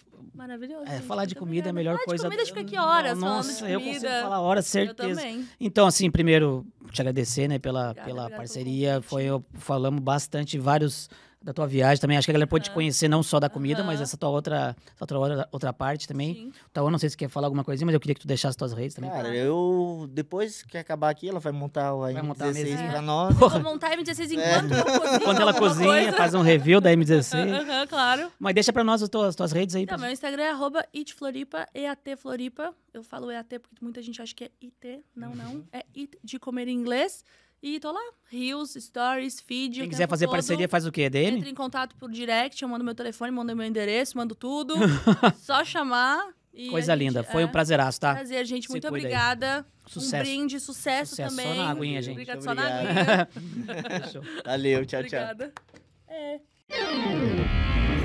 Maravilhoso. É, falar de comida é a melhor coisa. De comida, a gente fica aqui horas Nossa, falando de comida. eu consigo falar horas, certeza. Eu também. Então, assim, primeiro, te agradecer, né, pela, obrigada, pela obrigada parceria. Foi, falamos bastante vários da tua viagem também. Acho que a galera pode uhum. te conhecer não só da comida, uhum. mas essa tua outra, essa tua outra, outra parte também. Então, eu não sei se quer falar alguma coisinha, mas eu queria que tu deixasse tuas redes também. Cara, tá. eu depois que acabar aqui, ela vai montar o M16 é. pra nós. vou montar a M16 é. enquanto é. cozinha. Quando ela cozinha, coisa. faz um review da M16. Aham, uhum, claro. Mas deixa pra nós as tuas, as tuas redes aí. Não, meu Instagram é arroba itfloripa, eatfloripa. Eu falo EAT porque muita gente acha que é IT. Não, não. É IT de comer em inglês. E tô lá, Reels, Stories, feed. Quem quiser fazer todo. parceria, faz o quê? DM? Entra em contato por direct, eu mando meu telefone, mando meu endereço, mando tudo. Só chamar. Coisa linda, foi é, um prazeraço, tá? Prazer, gente. muito obrigada. Aí. Sucesso. Um brinde, sucesso, sucesso também. Só na aguinha, gente. Obrigado, só na aguinha. Valeu, tchau, tchau. Obrigada. É.